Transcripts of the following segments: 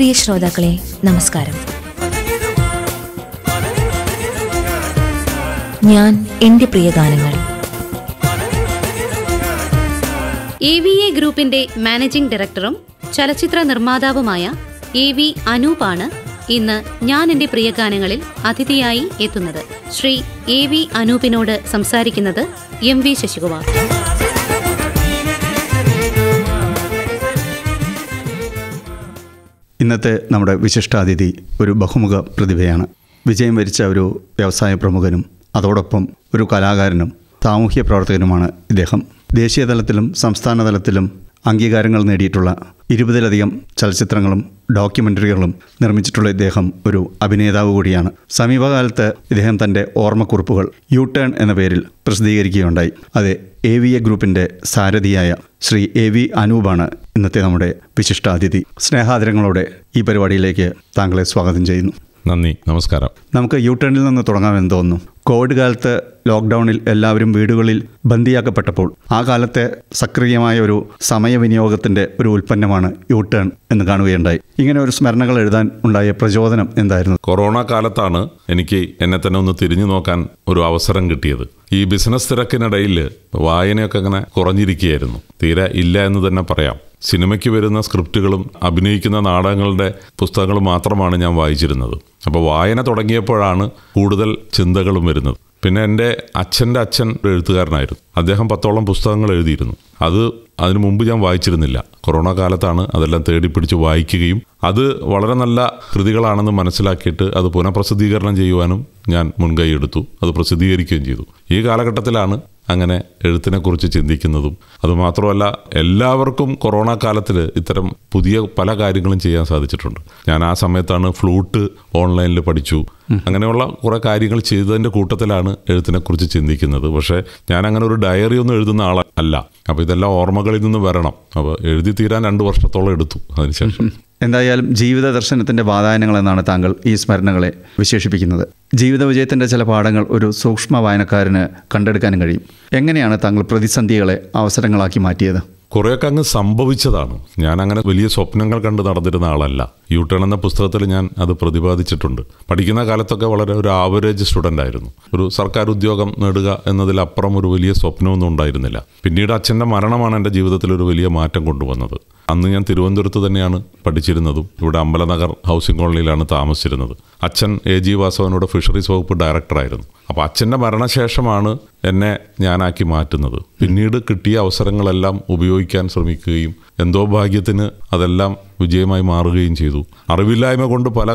പ്രിയ ശ്രോതാക്കളെ നമസ്കാരം ഞാൻ എൻ്റെ പ്രിയ ഗാനങ്ങൾ എ വി എ ഗ്രൂപ്പിന്റെ മാനേജിംഗ് ഡയറക്ടറും ചലച്ചിത്ര നിർമ്മാതാവുമായ എ വി അനൂപാണ് ഇന്ന് ഞാൻ എൻ്റെ പ്രിയ ഗാനങ്ങളിൽ അതിഥിയായി എത്തുന്നത് ശ്രീ എ വി അനൂപിനോട് സംസാരിക്കുന്നത് എം വി ശശികുമാർ ഇന്നത്തെ നമ്മുടെ വിശിഷ്ടാതിഥി ഒരു ബഹുമുഖ പ്രതിഭയാണ് വിജയം വരിച്ച ഒരു വ്യവസായ പ്രമുഖനും അതോടൊപ്പം ഒരു കലാകാരനും സാമൂഹ്യ പ്രവർത്തകനുമാണ് ഇദ്ദേഹം ദേശീയ തലത്തിലും സംസ്ഥാന തലത്തിലും അംഗീകാരങ്ങൾ നേടിയിട്ടുള്ള ഇരുപതിലധികം ചലച്ചിത്രങ്ങളും ഡോക്യുമെൻ്ററികളും നിർമ്മിച്ചിട്ടുള്ള ഇദ്ദേഹം ഒരു അഭിനേതാവ് കൂടിയാണ് സമീപകാലത്ത് ഇദ്ദേഹം തൻ്റെ ഓർമ്മക്കുറിപ്പുകൾ യു ടേൺ എന്ന പേരിൽ പ്രസിദ്ധീകരിക്കുകയുണ്ടായി അത് എ വി എ ഗ്രൂപ്പിൻ്റെ സാരഥിയായ ശ്രീ എ വി അനൂപാണ് ഇന്നത്തെ നമ്മുടെ വിശിഷ്ടാതിഥി സ്നേഹാദരങ്ങളോടെ ഈ പരിപാടിയിലേക്ക് താങ്കളെ സ്വാഗതം ചെയ്യുന്നു നന്ദി നമസ്കാരം നമുക്ക് യു ടേണിൽ നിന്ന് തുടങ്ങാമെന്ന് തോന്നുന്നു കോവിഡ് കാലത്ത് ലോക്ക്ഡൗണിൽ എല്ലാവരും വീടുകളിൽ ബന്ദിയാക്കപ്പെട്ടപ്പോൾ ആ കാലത്തെ സക്രിയമായ ഒരു സമയവിനിയോഗത്തിൻ്റെ ഒരു ഉൽപ്പന്നമാണ് യു ടേൺ എന്ന് കാണുകയുണ്ടായി ഇങ്ങനെ ഒരു സ്മരണകൾ എഴുതാൻ ഉണ്ടായ പ്രചോദനം എന്തായിരുന്നു കൊറോണ കാലത്താണ് എനിക്ക് എന്നെ തന്നെ ഒന്ന് തിരിഞ്ഞു നോക്കാൻ ഒരു അവസരം കിട്ടിയത് ഈ ബിസിനസ് തിരക്കിനിടയിൽ വായനയൊക്കെ അങ്ങനെ കുറഞ്ഞിരിക്കുകയായിരുന്നു തീരെ ഇല്ല എന്ന് തന്നെ പറയാം സിനിമയ്ക്ക് വരുന്ന സ്ക്രിപ്റ്റുകളും അഭിനയിക്കുന്ന നാടകങ്ങളുടെ പുസ്തകങ്ങളും മാത്രമാണ് ഞാൻ വായിച്ചിരുന്നത് അപ്പോൾ വായന തുടങ്ങിയപ്പോഴാണ് കൂടുതൽ ചിന്തകളും വരുന്നത് പിന്നെ എൻ്റെ അച്ഛൻ്റെ അച്ഛൻ എഴുത്തുകാരനായിരുന്നു അദ്ദേഹം പത്തോളം പുസ്തകങ്ങൾ എഴുതിയിരുന്നു അത് അതിനു മുമ്പ് ഞാൻ വായിച്ചിരുന്നില്ല കൊറോണ കാലത്താണ് അതെല്ലാം തേടി പിടിച്ച് വായിക്കുകയും അത് വളരെ നല്ല കൃതികളാണെന്ന് മനസ്സിലാക്കിയിട്ട് അത് പുനഃപ്രസിദ്ധീകരണം ചെയ്യുവാനും ഞാൻ മുൻകൈ എടുത്തു അത് പ്രസിദ്ധീകരിക്കുകയും ചെയ്തു ഈ കാലഘട്ടത്തിലാണ് അങ്ങനെ എഴുത്തിനെക്കുറിച്ച് ചിന്തിക്കുന്നതും അതുമാത്രമല്ല എല്ലാവർക്കും കൊറോണ കാലത്തിൽ ഇത്തരം പുതിയ പല കാര്യങ്ങളും ചെയ്യാൻ സാധിച്ചിട്ടുണ്ട് ഞാൻ ആ സമയത്താണ് ഫ്ലൂട്ട് ഓൺലൈനിൽ പഠിച്ചു അങ്ങനെയുള്ള കുറേ കാര്യങ്ങൾ ചെയ്തതിന്റെ കൂട്ടത്തിലാണ് എഴുത്തിനെക്കുറിച്ച് ചിന്തിക്കുന്നത് പക്ഷേ ഞാൻ അങ്ങനെ ഒരു ഡയറി ഒന്നും എഴുതുന്ന ആളല്ല അപ്പോൾ ഇതെല്ലാം ഓർമ്മകളിൽ നിന്ന് വരണം അപ്പോൾ എഴുതി തീരാൻ രണ്ട് വർഷത്തോളം എടുത്തു അതിനുശേഷം എന്തായാലും ജീവിത ദർശനത്തിന്റെ വാതായനങ്ങൾ എന്നാണ് താങ്കൾ ഈ സ്മരണകളെ വിശേഷിപ്പിക്കുന്നത് ജീവിത വിജയത്തിന്റെ ചില പാഠങ്ങൾ ഒരു സൂക്ഷ്മ വായനക്കാരന് കണ്ടെടുക്കാനും കഴിയും എങ്ങനെയാണ് താങ്കൾ പ്രതിസന്ധികളെ അവസരങ്ങളാക്കി മാറ്റിയത് കുറേയൊക്കെ അങ്ങ് സംഭവിച്ചതാണ് ഞാൻ അങ്ങനെ വലിയ സ്വപ്നങ്ങൾ കണ്ട് നടന്നിരുന്ന ആളല്ല യൂട്ടേൺ എന്ന പുസ്തകത്തിൽ ഞാൻ അത് പ്രതിപാദിച്ചിട്ടുണ്ട് പഠിക്കുന്ന കാലത്തൊക്കെ വളരെ ഒരു ആവറേജ് സ്റ്റുഡൻ്റ് ആയിരുന്നു ഒരു സർക്കാർ ഉദ്യോഗം നേടുക എന്നതിലപ്പുറം ഒരു വലിയ സ്വപ്നമൊന്നും ഉണ്ടായിരുന്നില്ല പിന്നീട് അച്ഛൻ്റെ മരണമാണ് എൻ്റെ ജീവിതത്തിൽ ഒരു വലിയ മാറ്റം കൊണ്ടുവന്നത് അന്ന് ഞാൻ തിരുവനന്തപുരത്ത് തന്നെയാണ് പഠിച്ചിരുന്നതും ഇവിടെ അമ്പലനഗർ ഹൗസിംഗ് കോളനിയിലാണ് താമസിച്ചിരുന്നത് അച്ഛൻ എ ജി വാസവനോട് ഫിഷറീസ് വകുപ്പ് ഡയറക്ടറായിരുന്നു അപ്പോൾ അച്ഛൻ്റെ മരണശേഷമാണ് എന്നെ ഞാനാക്കി മാറ്റുന്നത് പിന്നീട് കിട്ടിയ അവസരങ്ങളെല്ലാം ഉപയോഗിക്കാൻ ശ്രമിക്കുകയും എന്തോ ഭാഗ്യത്തിന് അതെല്ലാം വിജയമായി മാറുകയും ചെയ്തു അറിവില്ലായ്മ കൊണ്ട് പല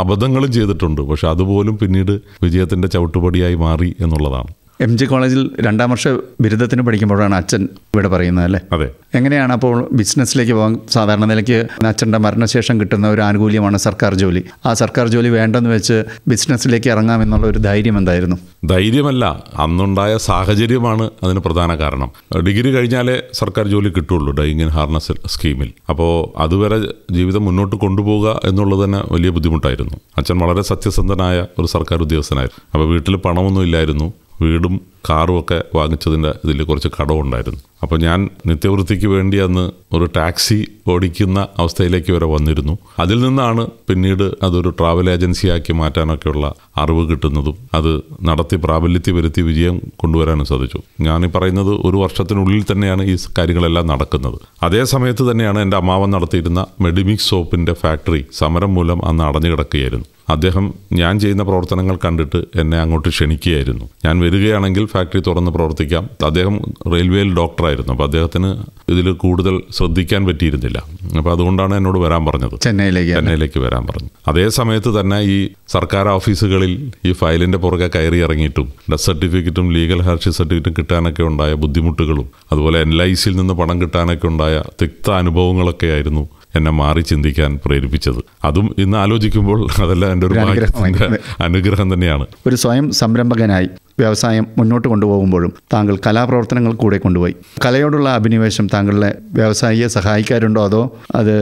അബദ്ധങ്ങളും ചെയ്തിട്ടുണ്ട് പക്ഷെ അതുപോലും പിന്നീട് വിജയത്തിൻ്റെ ചവിട്ടുപടിയായി മാറി എന്നുള്ളതാണ് എം ജി കോളേജിൽ രണ്ടാം വർഷ ബിരുദത്തിന് പഠിക്കുമ്പോഴാണ് അച്ഛൻ ഇവിടെ പറയുന്നത് അല്ലേ അതെ എങ്ങനെയാണ് അപ്പോൾ ബിസിനസ്സിലേക്ക് പോകാൻ സാധാരണ നിലയ്ക്ക് അച്ഛൻ്റെ മരണശേഷം കിട്ടുന്ന ഒരു ആനുകൂല്യമാണ് സർക്കാർ ജോലി ആ സർക്കാർ ജോലി വേണ്ടെന്ന് വെച്ച് ബിസിനസ്സിലേക്ക് ഇറങ്ങാമെന്നുള്ള ഒരു ധൈര്യം എന്തായിരുന്നു ധൈര്യമല്ല അന്നുണ്ടായ സാഹചര്യമാണ് അതിന് പ്രധാന കാരണം ഡിഗ്രി കഴിഞ്ഞാലേ സർക്കാർ ജോലി കിട്ടുള്ളൂ ഡൈയിങ് ആൻഡ് ഹാർനസ് സ്കീമിൽ അപ്പോൾ അതുവരെ ജീവിതം മുന്നോട്ട് കൊണ്ടുപോകുക എന്നുള്ളത് തന്നെ വലിയ ബുദ്ധിമുട്ടായിരുന്നു അച്ഛൻ വളരെ സത്യസന്ധനായ ഒരു സർക്കാർ ഉദ്യോഗസ്ഥനായിരുന്നു അപ്പോൾ വീട്ടിൽ പണമൊന്നും ഇല്ലായിരുന്നു വീടും കാറുമൊക്കെ വാങ്ങിച്ചതിൻ്റെ ഇതിൽ കുറച്ച് കടമുണ്ടായിരുന്നു അപ്പോൾ ഞാൻ നിത്യവൃത്തിക്ക് വേണ്ടി അന്ന് ഒരു ടാക്സി ഓടിക്കുന്ന അവസ്ഥയിലേക്ക് വരെ വന്നിരുന്നു അതിൽ നിന്നാണ് പിന്നീട് അതൊരു ട്രാവൽ ഏജൻസിയാക്കി മാറ്റാനൊക്കെയുള്ള അറിവ് കിട്ടുന്നതും അത് നടത്തി പ്രാബല്യത്തിൽ വരുത്തി വിജയം കൊണ്ടുവരാനും സാധിച്ചു ഞാൻ ഈ പറയുന്നത് ഒരു വർഷത്തിനുള്ളിൽ തന്നെയാണ് ഈ കാര്യങ്ങളെല്ലാം നടക്കുന്നത് അതേ സമയത്ത് തന്നെയാണ് എൻ്റെ അമ്മാവൻ നടത്തിയിരുന്ന മെഡിമിക്സ് സോപ്പിൻ്റെ ഫാക്ടറി സമരം മൂലം അന്ന് അടഞ്ഞു കിടക്കുകയായിരുന്നു അദ്ദേഹം ഞാൻ ചെയ്യുന്ന പ്രവർത്തനങ്ങൾ കണ്ടിട്ട് എന്നെ അങ്ങോട്ട് ക്ഷണിക്കുകയായിരുന്നു ഞാൻ വരികയാണെങ്കിൽ ഫാക്ടറി തുറന്ന് പ്രവർത്തിക്കാം അദ്ദേഹം റെയിൽവേയിൽ ഡോക്ടറായിരുന്നു അപ്പോൾ അദ്ദേഹത്തിന് ഇതിൽ കൂടുതൽ ശ്രദ്ധിക്കാൻ പറ്റിയിരുന്നില്ല അപ്പോൾ അതുകൊണ്ടാണ് എന്നോട് വരാൻ പറഞ്ഞത് ചെന്നൈയിലേക്ക് ചെന്നൈയിലേക്ക് വരാൻ പറഞ്ഞു അതേ സമയത്ത് തന്നെ ഈ സർക്കാർ ഓഫീസുകളിൽ ഈ ഫയലിൻ്റെ പുറകെ കയറി ഇറങ്ങിയിട്ടും ഡെത്ത് സർട്ടിഫിക്കറ്റും ലീഗൽ ഹാർഷിപ്പ് സർട്ടിഫിക്കറ്റും കിട്ടാനൊക്കെ ഉണ്ടായ ബുദ്ധിമുട്ടുകളും അതുപോലെ എൻ ഐ സിയിൽ നിന്ന് പണം കിട്ടാനൊക്കെ ഉണ്ടായ തിക്ത അനുഭവങ്ങളൊക്കെ ആയിരുന്നു എന്നെ മാറി ചിന്തിക്കാൻ പ്രേരിപ്പിച്ചത് അതും ഇന്ന് ആലോചിക്കുമ്പോൾ അതെല്ലാം എൻ്റെ ഒരു അനുഗ്രഹം തന്നെയാണ് ഒരു സ്വയം സംരംഭകനായി വ്യവസായം മുന്നോട്ട് കൊണ്ടുപോകുമ്പോഴും താങ്കൾ കലാപ്രവർത്തനങ്ങൾ കൂടെ കൊണ്ടുപോയി കലയോടുള്ള അഭിനിവേശം താങ്കളുടെ വ്യവസായിയെ സഹായിക്കാറുണ്ടോ അതോ അത്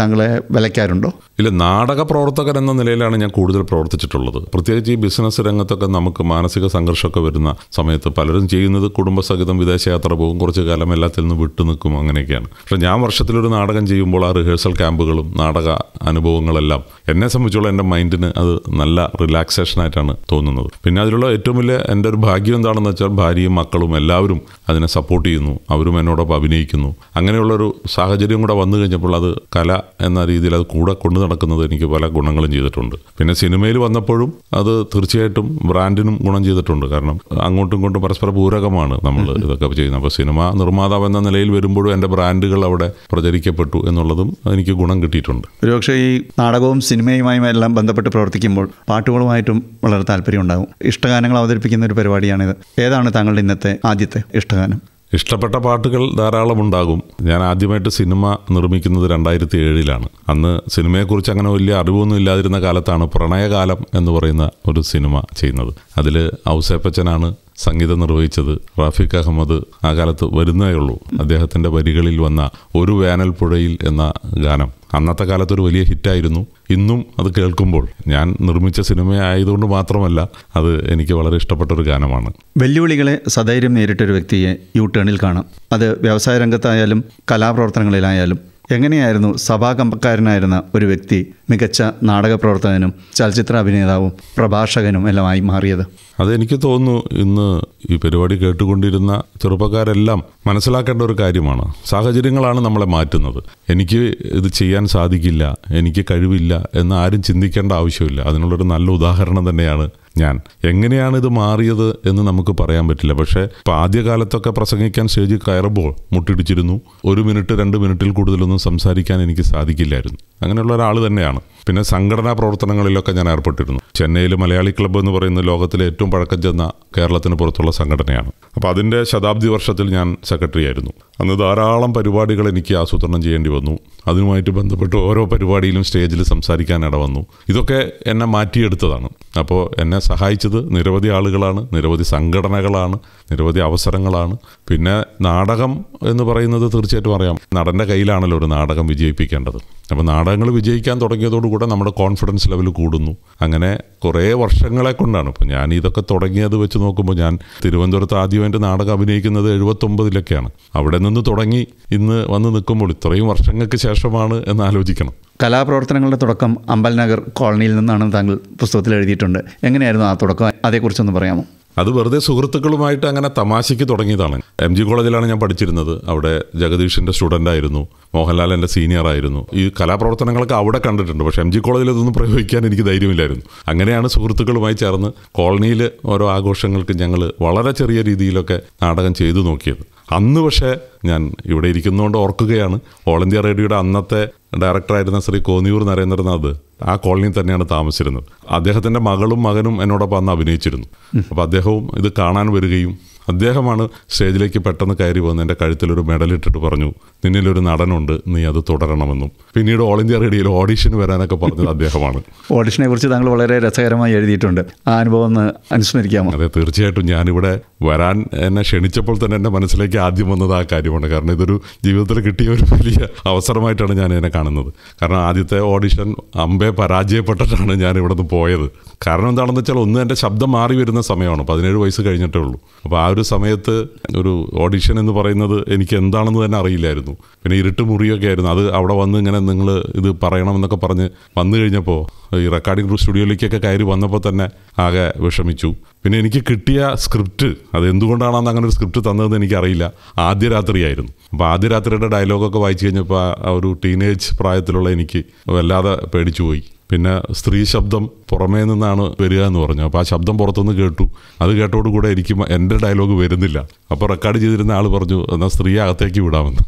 താങ്കളെ വിലയ്ക്കാറുണ്ടോ ഇല്ല നാടക പ്രവർത്തകൻ എന്ന നിലയിലാണ് ഞാൻ കൂടുതൽ പ്രവർത്തിച്ചിട്ടുള്ളത് പ്രത്യേകിച്ച് ഈ ബിസിനസ് രംഗത്തൊക്കെ നമുക്ക് മാനസിക സംഘർഷമൊക്കെ വരുന്ന സമയത്ത് പലരും ചെയ്യുന്നത് കുടുംബസഹിതം വിദേശയാത്ര പോകും കുറച്ച് കാലം എല്ലാത്തിൽ നിന്ന് വിട്ടു നിൽക്കും അങ്ങനെയൊക്കെയാണ് പക്ഷേ ഞാൻ വർഷത്തിലൊരു നാടകം ചെയ്യുമ്പോൾ ആ റിഹേഴ്സൽ ക്യാമ്പുകളും നാടക അനുഭവങ്ങളെല്ലാം എന്നെ സംബന്ധിച്ചുള്ള എൻ്റെ മൈൻഡിന് അത് നല്ല റിലാക്സേഷനായിട്ടാണ് തോന്നുന്നത് പിന്നെ അതിലുള്ള ഏറ്റവും വലിയ എൻ്റെ എൻ്റെ ഒരു ഭാഗ്യം എന്താണെന്ന് വെച്ചാൽ ഭാര്യയും മക്കളും എല്ലാവരും അതിനെ സപ്പോർട്ട് ചെയ്യുന്നു അവരും എന്നോടൊപ്പം അഭിനയിക്കുന്നു അങ്ങനെയുള്ളൊരു സാഹചര്യം കൂടെ വന്നു കഴിഞ്ഞപ്പോൾ അത് കല എന്ന രീതിയിൽ അത് കൂടെ കൊണ്ടു നടക്കുന്നത് എനിക്ക് പല ഗുണങ്ങളും ചെയ്തിട്ടുണ്ട് പിന്നെ സിനിമയിൽ വന്നപ്പോഴും അത് തീർച്ചയായിട്ടും ബ്രാൻഡിനും ഗുണം ചെയ്തിട്ടുണ്ട് കാരണം അങ്ങോട്ടും ഇങ്ങോട്ടും പരസ്പര പൂരകമാണ് നമ്മൾ ഇതൊക്കെ ചെയ്യുന്നത് അപ്പോൾ സിനിമ നിർമ്മാതാവ് എന്ന നിലയിൽ വരുമ്പോഴും എൻ്റെ ബ്രാൻഡുകൾ അവിടെ പ്രചരിക്കപ്പെട്ടു എന്നുള്ളതും എനിക്ക് ഗുണം കിട്ടിയിട്ടുണ്ട് ഒരുപക്ഷെ ഈ നാടകവും സിനിമയുമായും എല്ലാം ബന്ധപ്പെട്ട് പ്രവർത്തിക്കുമ്പോൾ പാട്ടുകളുമായിട്ടും വളരെ താല്പര്യം ഉണ്ടാകും ഇഷ്ടഗാനങ്ങൾ അവതരിപ്പിക്കുന്ന ഒരു പരിപാടിയാണിത് ഏതാണ് താങ്കളുടെ ഇന്നത്തെ ആദ്യത്തെ ഇഷ്ടഗാനം ഇഷ്ടപ്പെട്ട പാട്ടുകൾ ധാരാളം ഉണ്ടാകും ഞാൻ ആദ്യമായിട്ട് സിനിമ നിർമ്മിക്കുന്നത് രണ്ടായിരത്തി ഏഴിലാണ് അന്ന് സിനിമയെക്കുറിച്ച് അങ്ങനെ വലിയ അറിവൊന്നും ഇല്ലാതിരുന്ന കാലത്താണ് പ്രണയകാലം എന്ന് പറയുന്ന ഒരു സിനിമ ചെയ്യുന്നത് അതിൽ ഔസേപ്പച്ചനാണ് സംഗീതം നിർവഹിച്ചത് റാഫിഖ് അഹമ്മദ് ആ കാലത്ത് വരുന്നേ ഉള്ളൂ അദ്ദേഹത്തിൻ്റെ വരികളിൽ വന്ന ഒരു വേനൽ പുഴയിൽ എന്ന ഗാനം അന്നത്തെ കാലത്ത് ഒരു വലിയ ഹിറ്റായിരുന്നു ഇന്നും അത് കേൾക്കുമ്പോൾ ഞാൻ നിർമ്മിച്ച സിനിമ ആയതുകൊണ്ട് മാത്രമല്ല അത് എനിക്ക് വളരെ ഇഷ്ടപ്പെട്ട ഒരു ഗാനമാണ് വെല്ലുവിളികളെ സധൈര്യം നേരിട്ടൊരു വ്യക്തിയെ യു ടേണിൽ കാണാം അത് വ്യവസായ രംഗത്തായാലും കലാപ്രവർത്തനങ്ങളിലായാലും എങ്ങനെയായിരുന്നു സഭാകമ്പക്കാരനായിരുന്ന ഒരു വ്യക്തി മികച്ച നാടക പ്രവർത്തകനും ചലച്ചിത്ര അഭിനേതാവും പ്രഭാഷകനും എല്ലാമായി മാറിയത് അതെനിക്ക് തോന്നുന്നു ഇന്ന് ഈ പരിപാടി കേട്ടുകൊണ്ടിരുന്ന ചെറുപ്പക്കാരെല്ലാം മനസ്സിലാക്കേണ്ട ഒരു കാര്യമാണ് സാഹചര്യങ്ങളാണ് നമ്മളെ മാറ്റുന്നത് എനിക്ക് ഇത് ചെയ്യാൻ സാധിക്കില്ല എനിക്ക് കഴിവില്ല എന്ന് ആരും ചിന്തിക്കേണ്ട ആവശ്യമില്ല അതിനുള്ളൊരു നല്ല ഉദാഹരണം തന്നെയാണ് ഞാൻ എങ്ങനെയാണ് ഇത് മാറിയത് എന്ന് നമുക്ക് പറയാൻ പറ്റില്ല പക്ഷേ ഇപ്പം ആദ്യകാലത്തൊക്കെ പ്രസംഗിക്കാൻ സ്റ്റേജിൽ കയറുമ്പോൾ മുട്ടിടിച്ചിരുന്നു ഒരു മിനിറ്റ് രണ്ട് മിനിറ്റിൽ കൂടുതലൊന്നും സംസാരിക്കാൻ എനിക്ക് സാധിക്കില്ലായിരുന്നു അങ്ങനെയുള്ള ഒരാൾ തന്നെയാണ് പിന്നെ സംഘടനാ പ്രവർത്തനങ്ങളിലൊക്കെ ഞാൻ ഏർപ്പെട്ടിരുന്നു ചെന്നൈയിൽ മലയാളി ക്ലബ്ബ് എന്ന് പറയുന്ന ലോകത്തിലെ ഏറ്റവും പഴക്കം ചെന്ന കേരളത്തിന് പുറത്തുള്ള സംഘടനയാണ് അപ്പോൾ അതിൻ്റെ ശതാബ്ദി വർഷത്തിൽ ഞാൻ സെക്രട്ടറി ആയിരുന്നു അന്ന് ധാരാളം പരിപാടികൾ എനിക്ക് ആസൂത്രണം ചെയ്യേണ്ടി വന്നു അതിനുമായിട്ട് ബന്ധപ്പെട്ട് ഓരോ പരിപാടിയിലും സ്റ്റേജിൽ സംസാരിക്കാൻ ഇട വന്നു ഇതൊക്കെ എന്നെ മാറ്റിയെടുത്തതാണ് അപ്പോൾ എന്നെ സഹായിച്ചത് നിരവധി ആളുകളാണ് നിരവധി സംഘടനകളാണ് നിരവധി അവസരങ്ങളാണ് പിന്നെ നാടകം എന്ന് പറയുന്നത് തീർച്ചയായിട്ടും അറിയാം നടൻ്റെ കയ്യിലാണല്ലോ ഒരു നാടകം വിജയിപ്പിക്കേണ്ടത് അപ്പോൾ നാടകങ്ങൾ വിജയിക്കാൻ തുടങ്ങിയതോടുകൂടെ നമ്മുടെ കോൺഫിഡൻസ് ലെവൽ കൂടുന്നു അങ്ങനെ കുറേ വർഷങ്ങളെ കൊണ്ടാണ് ഇപ്പോൾ ഞാൻ ഇതൊക്കെ തുടങ്ങിയത് വെച്ച് നോക്കുമ്പോൾ ഞാൻ തിരുവനന്തപുരത്ത് ആദ്യമായിട്ട് നാടകം അഭിനയിക്കുന്നത് എഴുപത്തൊമ്പതിലൊക്കെയാണ് അവിടെ നിന്ന് തുടങ്ങി ഇന്ന് വന്ന് നിൽക്കുമ്പോൾ ഇത്രയും വർഷങ്ങൾക്ക് ശേഷമാണ് എന്ന് ആലോചിക്കണം കലാപ്രവർത്തനങ്ങളുടെ തുടക്കം അമ്പൽനഗർ കോളനിയിൽ നിന്നാണ് താങ്കൾ പുസ്തകത്തിൽ എഴുതിയിട്ടുണ്ട് എങ്ങനെയായിരുന്നു ആ തുടക്കം അതേക്കുറിച്ചൊന്ന് പറയാമോ അത് വെറുതെ സുഹൃത്തുക്കളുമായിട്ട് അങ്ങനെ തമാശയ്ക്ക് തുടങ്ങിയതാണ് എം ജി കോളേജിലാണ് ഞാൻ പഠിച്ചിരുന്നത് അവിടെ ജഗദീഷിൻ്റെ സ്റ്റുഡൻ്റ് ആയിരുന്നു മോഹൻലാൽ എൻ്റെ സീനിയർ ആയിരുന്നു ഈ കലാപ്രവർത്തനങ്ങളൊക്കെ അവിടെ കണ്ടിട്ടുണ്ട് പക്ഷേ എം ജി കോളേജിൽ ഇതൊന്നും പ്രയോഗിക്കാൻ എനിക്ക് ധൈര്യമില്ലായിരുന്നു അങ്ങനെയാണ് സുഹൃത്തുക്കളുമായി ചേർന്ന് കോളനിയിൽ ഓരോ ആഘോഷങ്ങൾക്ക് ഞങ്ങൾ വളരെ ചെറിയ രീതിയിലൊക്കെ നാടകം ചെയ്തു നോക്കിയത് അന്ന് പക്ഷേ ഞാൻ ഇവിടെ ഇരിക്കുന്നതുകൊണ്ട് ഓർക്കുകയാണ് ഓൾ ഇന്ത്യ റേഡിയോയുടെ അന്നത്തെ ഡയറക്ടറായിരുന്ന ശ്രീ കോന്നിയൂർ നരേന്ദ്രനാഥ് ആ കോളനിയിൽ തന്നെയാണ് താമസിച്ചിരുന്നത് അദ്ദേഹത്തിൻ്റെ മകളും മകനും എന്നോടൊപ്പം അന്ന് അഭിനയിച്ചിരുന്നു അപ്പോൾ അദ്ദേഹവും ഇത് കാണാൻ വരികയും അദ്ദേഹമാണ് സ്റ്റേജിലേക്ക് പെട്ടെന്ന് കയറി വന്ന് എൻ്റെ കഴുത്തിലൊരു മെഡലിട്ടിട്ട് പറഞ്ഞു നിന്നിലൊരു നടനുണ്ട് നീ അത് തുടരണമെന്നും പിന്നീട് ഓൾ ഇന്ത്യ റേഡിയോയിൽ ഓഡിഷൻ വരാനൊക്കെ പറഞ്ഞത് അദ്ദേഹമാണ് ഓഡീഷനെ കുറിച്ച് താങ്കൾ വളരെ രസകരമായി എഴുതിയിട്ടുണ്ട് ആ അനുഭവം ഒന്ന് അനുസ്മരിക്കാമോ അതെ തീർച്ചയായിട്ടും ഞാനിവിടെ വരാൻ എന്നെ ക്ഷണിച്ചപ്പോൾ തന്നെ എൻ്റെ മനസ്സിലേക്ക് ആദ്യം വന്നത് ആ കാര്യമാണ് കാരണം ഇതൊരു ജീവിതത്തിൽ കിട്ടിയ ഒരു വലിയ അവസരമായിട്ടാണ് ഞാൻ എന്നെ കാണുന്നത് കാരണം ആദ്യത്തെ ഓഡിഷൻ അമ്പെ പരാജയപ്പെട്ടിട്ടാണ് ഞാൻ ഇവിടെ നിന്ന് പോയത് കാരണം എന്താണെന്ന് വെച്ചാൽ ഒന്ന് എൻ്റെ ശബ്ദം മാറി വരുന്ന സമയമാണ് പതിനേഴ് വയസ്സ് കഴിഞ്ഞിട്ടേ ഉള്ളൂ അപ്പോൾ ആ ഒരു സമയത്ത് ഒരു ഓഡിഷൻ എന്ന് പറയുന്നത് എനിക്ക് എന്താണെന്ന് തന്നെ അറിയില്ലായിരുന്നു പിന്നെ ഇരുട്ട് മുറിയൊക്കെ ആയിരുന്നു അത് അവിടെ വന്ന് ഇങ്ങനെ നിങ്ങൾ ഇത് പറയണമെന്നൊക്കെ പറഞ്ഞ് വന്നു കഴിഞ്ഞപ്പോൾ ഈ റെക്കോർഡിംഗ് സ്റ്റുഡിയോയിലേക്കൊക്കെ കയറി വന്നപ്പോൾ തന്നെ ആകെ വിഷമിച്ചു പിന്നെ എനിക്ക് കിട്ടിയ സ്ക്രിപ്റ്റ് അത് എന്തുകൊണ്ടാണെന്ന് അങ്ങനെ ഒരു സ്ക്രിപ്റ്റ് തന്നതെന്ന് എനിക്കറിയില്ല ആദ്യ രാത്രിയായിരുന്നു അപ്പോൾ ആദ്യ രാത്രിയുടെ ഡയലോഗൊക്കെ വായിച്ചു കഴിഞ്ഞപ്പോൾ ആ ഒരു ടീനേജ് പ്രായത്തിലുള്ള എനിക്ക് വല്ലാതെ പേടിച്ചു പോയി പിന്നെ സ്ത്രീ ശബ്ദം പുറമേ നിന്നാണ് വരിക എന്ന് പറഞ്ഞു അപ്പോൾ ആ ശബ്ദം പുറത്തുനിന്ന് കേട്ടു അത് കേട്ടോട് കൂടെ എനിക്ക് എൻ്റെ ഡയലോഗ് വരുന്നില്ല അപ്പോൾ റെക്കോർഡ് ചെയ്തിരുന്ന ആൾ പറഞ്ഞു എന്നാൽ സ്ത്രീ അകത്തേക്ക് വിടാമെന്ന്